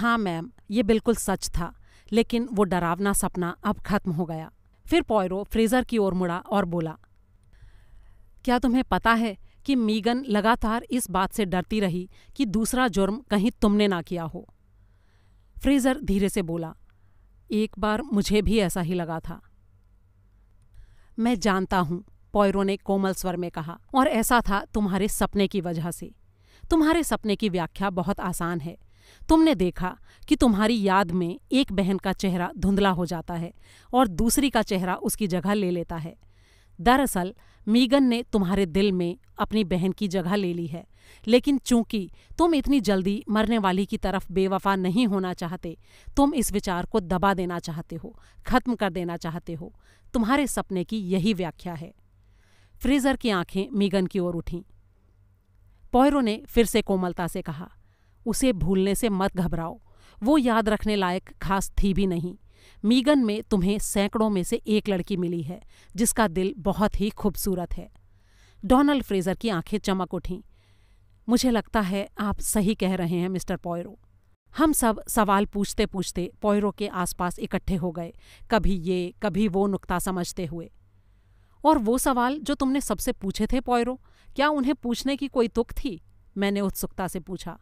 हाँ मैम ये बिल्कुल सच था लेकिन वो डरावना सपना अब खत्म हो गया फिर पॉयरो फ्रेजर की ओर मुड़ा और बोला क्या तुम्हें पता है कि मीगन लगातार इस बात से डरती रही कि दूसरा जुर्म कहीं तुमने ना किया हो फ्रेजर धीरे से बोला एक बार मुझे भी ऐसा ही लगा था मैं जानता हूं पॉयरो ने कोमल स्वर में कहा और ऐसा था तुम्हारे सपने की वजह से तुम्हारे सपने की व्याख्या बहुत आसान है तुमने देखा कि तुम्हारी याद में एक बहन का चेहरा धुंधला हो जाता है और दूसरी का चेहरा उसकी जगह ले लेता है दरअसल मीगन ने तुम्हारे दिल में अपनी बहन की जगह ले ली है लेकिन चूंकि तुम इतनी जल्दी मरने वाली की तरफ बेवफा नहीं होना चाहते तुम इस विचार को दबा देना चाहते हो खत्म कर देना चाहते हो तुम्हारे सपने की यही व्याख्या है फ्रीजर की आंखें मीगन की ओर उठीं पौयरों ने फिर से कोमलता से कहा उसे भूलने से मत घबराओ वो याद रखने लायक खास थी भी नहीं मीगन में तुम्हें सैकड़ों में से एक लड़की मिली है जिसका दिल बहुत ही खूबसूरत है डोनाल्ड फ्रेजर की आंखें चमक उठीं मुझे लगता है आप सही कह रहे हैं मिस्टर पॉयरो हम सब सवाल पूछते पूछते पॉयरो के आसपास इकट्ठे हो गए कभी ये कभी वो नुक्ता समझते हुए और वो सवाल जो तुमने सबसे पूछे थे पॉयरो क्या उन्हें पूछने की कोई तुक थी मैंने उत्सुकता से पूछा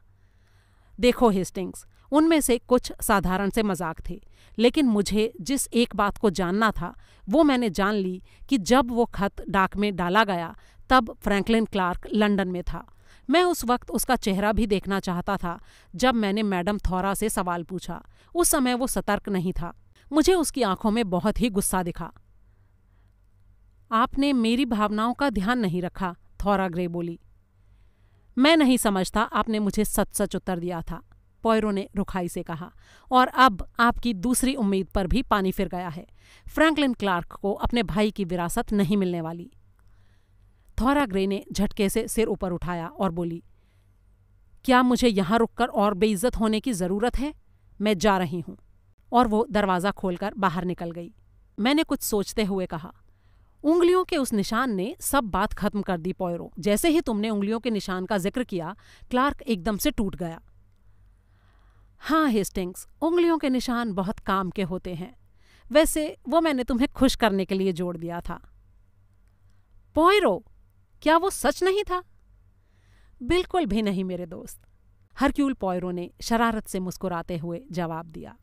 देखो हेस्टिंग्स उनमें से कुछ साधारण से मजाक थे लेकिन मुझे जिस एक बात को जानना था वो मैंने जान ली कि जब वो खत डाक में डाला गया तब फ्रैंकलिन क्लार्क लंदन में था मैं उस वक्त उसका चेहरा भी देखना चाहता था जब मैंने मैडम थौरा से सवाल पूछा उस समय वो सतर्क नहीं था मुझे उसकी आंखों में बहुत ही गुस्सा दिखा आपने मेरी भावनाओं का ध्यान नहीं रखा थौरा ग्रे बोली मैं नहीं समझता आपने मुझे सच सच उत्तर दिया था पॉयरो ने रुखाई से कहा और अब आपकी दूसरी उम्मीद पर भी पानी फिर गया है फ्रैंकलिन क्लार्क को अपने भाई की विरासत नहीं मिलने वाली थौरा ग्रे ने झटके से सिर ऊपर उठाया और बोली क्या मुझे यहाँ रुककर और बेइज्जत होने की ज़रूरत है मैं जा रही हूँ और वो दरवाज़ा खोलकर बाहर निकल गई मैंने कुछ सोचते हुए कहा उंगलियों के उस निशान ने सब बात खत्म कर दी पॉयरो जैसे ही तुमने उंगलियों के निशान का जिक्र किया क्लार्क एकदम से टूट गया हाँ हेस्टिंग्स उंगलियों के निशान बहुत काम के होते हैं वैसे वो मैंने तुम्हें खुश करने के लिए जोड़ दिया था पॉयरो क्या वो सच नहीं था बिल्कुल भी नहीं मेरे दोस्त हरक्यूल पॉयरो ने शरारत से मुस्कुराते हुए जवाब दिया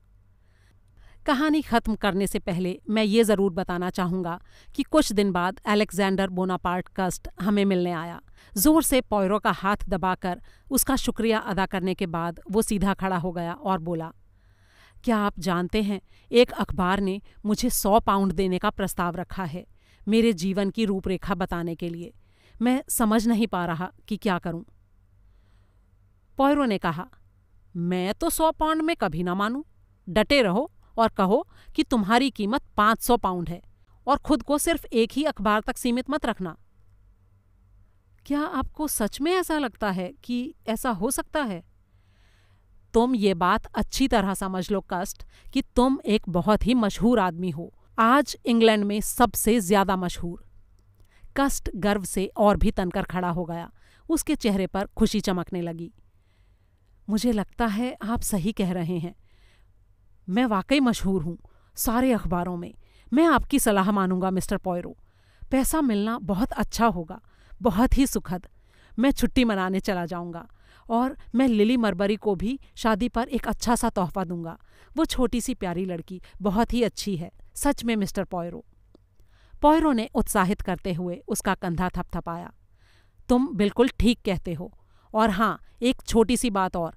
कहानी ख़त्म करने से पहले मैं ये ज़रूर बताना चाहूँगा कि कुछ दिन बाद अलेक्जेंडर बोनापार्ट कस्ट हमें मिलने आया ज़ोर से पॉयरो का हाथ दबाकर उसका शुक्रिया अदा करने के बाद वो सीधा खड़ा हो गया और बोला क्या आप जानते हैं एक अखबार ने मुझे सौ पाउंड देने का प्रस्ताव रखा है मेरे जीवन की रूपरेखा बताने के लिए मैं समझ नहीं पा रहा कि क्या करूं पॉयरो ने कहा मैं तो सौ पाउंड में कभी ना मानूं डटे रहो और कहो कि तुम्हारी कीमत 500 पाउंड है और खुद को सिर्फ एक ही अखबार तक सीमित मत रखना क्या आपको सच में ऐसा लगता है कि ऐसा हो सकता है तुम ये बात अच्छी तरह समझ लो कष्ट कि तुम एक बहुत ही मशहूर आदमी हो आज इंग्लैंड में सबसे ज्यादा मशहूर कष्ट गर्व से और भी तनकर खड़ा हो गया उसके चेहरे पर खुशी चमकने लगी मुझे लगता है आप सही कह रहे हैं मैं वाकई मशहूर हूँ सारे अखबारों में मैं आपकी सलाह मानूंगा मिस्टर पॉयरो पैसा मिलना बहुत अच्छा होगा बहुत ही सुखद मैं छुट्टी मनाने चला जाऊंगा और मैं लिली मरबरी को भी शादी पर एक अच्छा सा तोहफा दूंगा वो छोटी सी प्यारी लड़की बहुत ही अच्छी है सच में मिस्टर पॉयरो पॉयरो ने उत्साहित करते हुए उसका कंधा थपथपाया तुम बिल्कुल ठीक कहते हो और हाँ एक छोटी सी बात और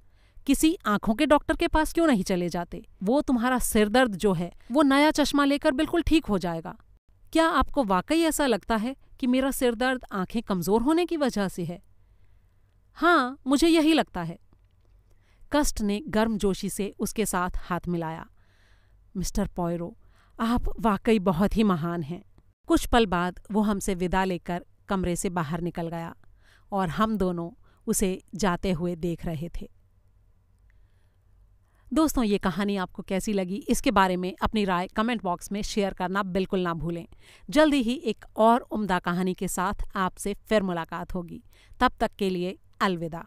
किसी आंखों के डॉक्टर के पास क्यों नहीं चले जाते वो तुम्हारा सिरदर्द जो है वो नया चश्मा लेकर बिल्कुल ठीक हो जाएगा क्या आपको वाकई ऐसा लगता है कि मेरा सिरदर्द आंखें कमजोर होने की वजह से है हाँ मुझे यही लगता है कष्ट ने गर्म जोशी से उसके साथ हाथ मिलाया मिस्टर पॉयरो आप वाकई बहुत ही महान हैं कुछ पल बाद वो हमसे विदा लेकर कमरे से बाहर निकल गया और हम दोनों उसे जाते हुए देख रहे थे दोस्तों ये कहानी आपको कैसी लगी इसके बारे में अपनी राय कमेंट बॉक्स में शेयर करना बिल्कुल ना भूलें जल्दी ही एक और उम्दा कहानी के साथ आपसे फिर मुलाकात होगी तब तक के लिए अलविदा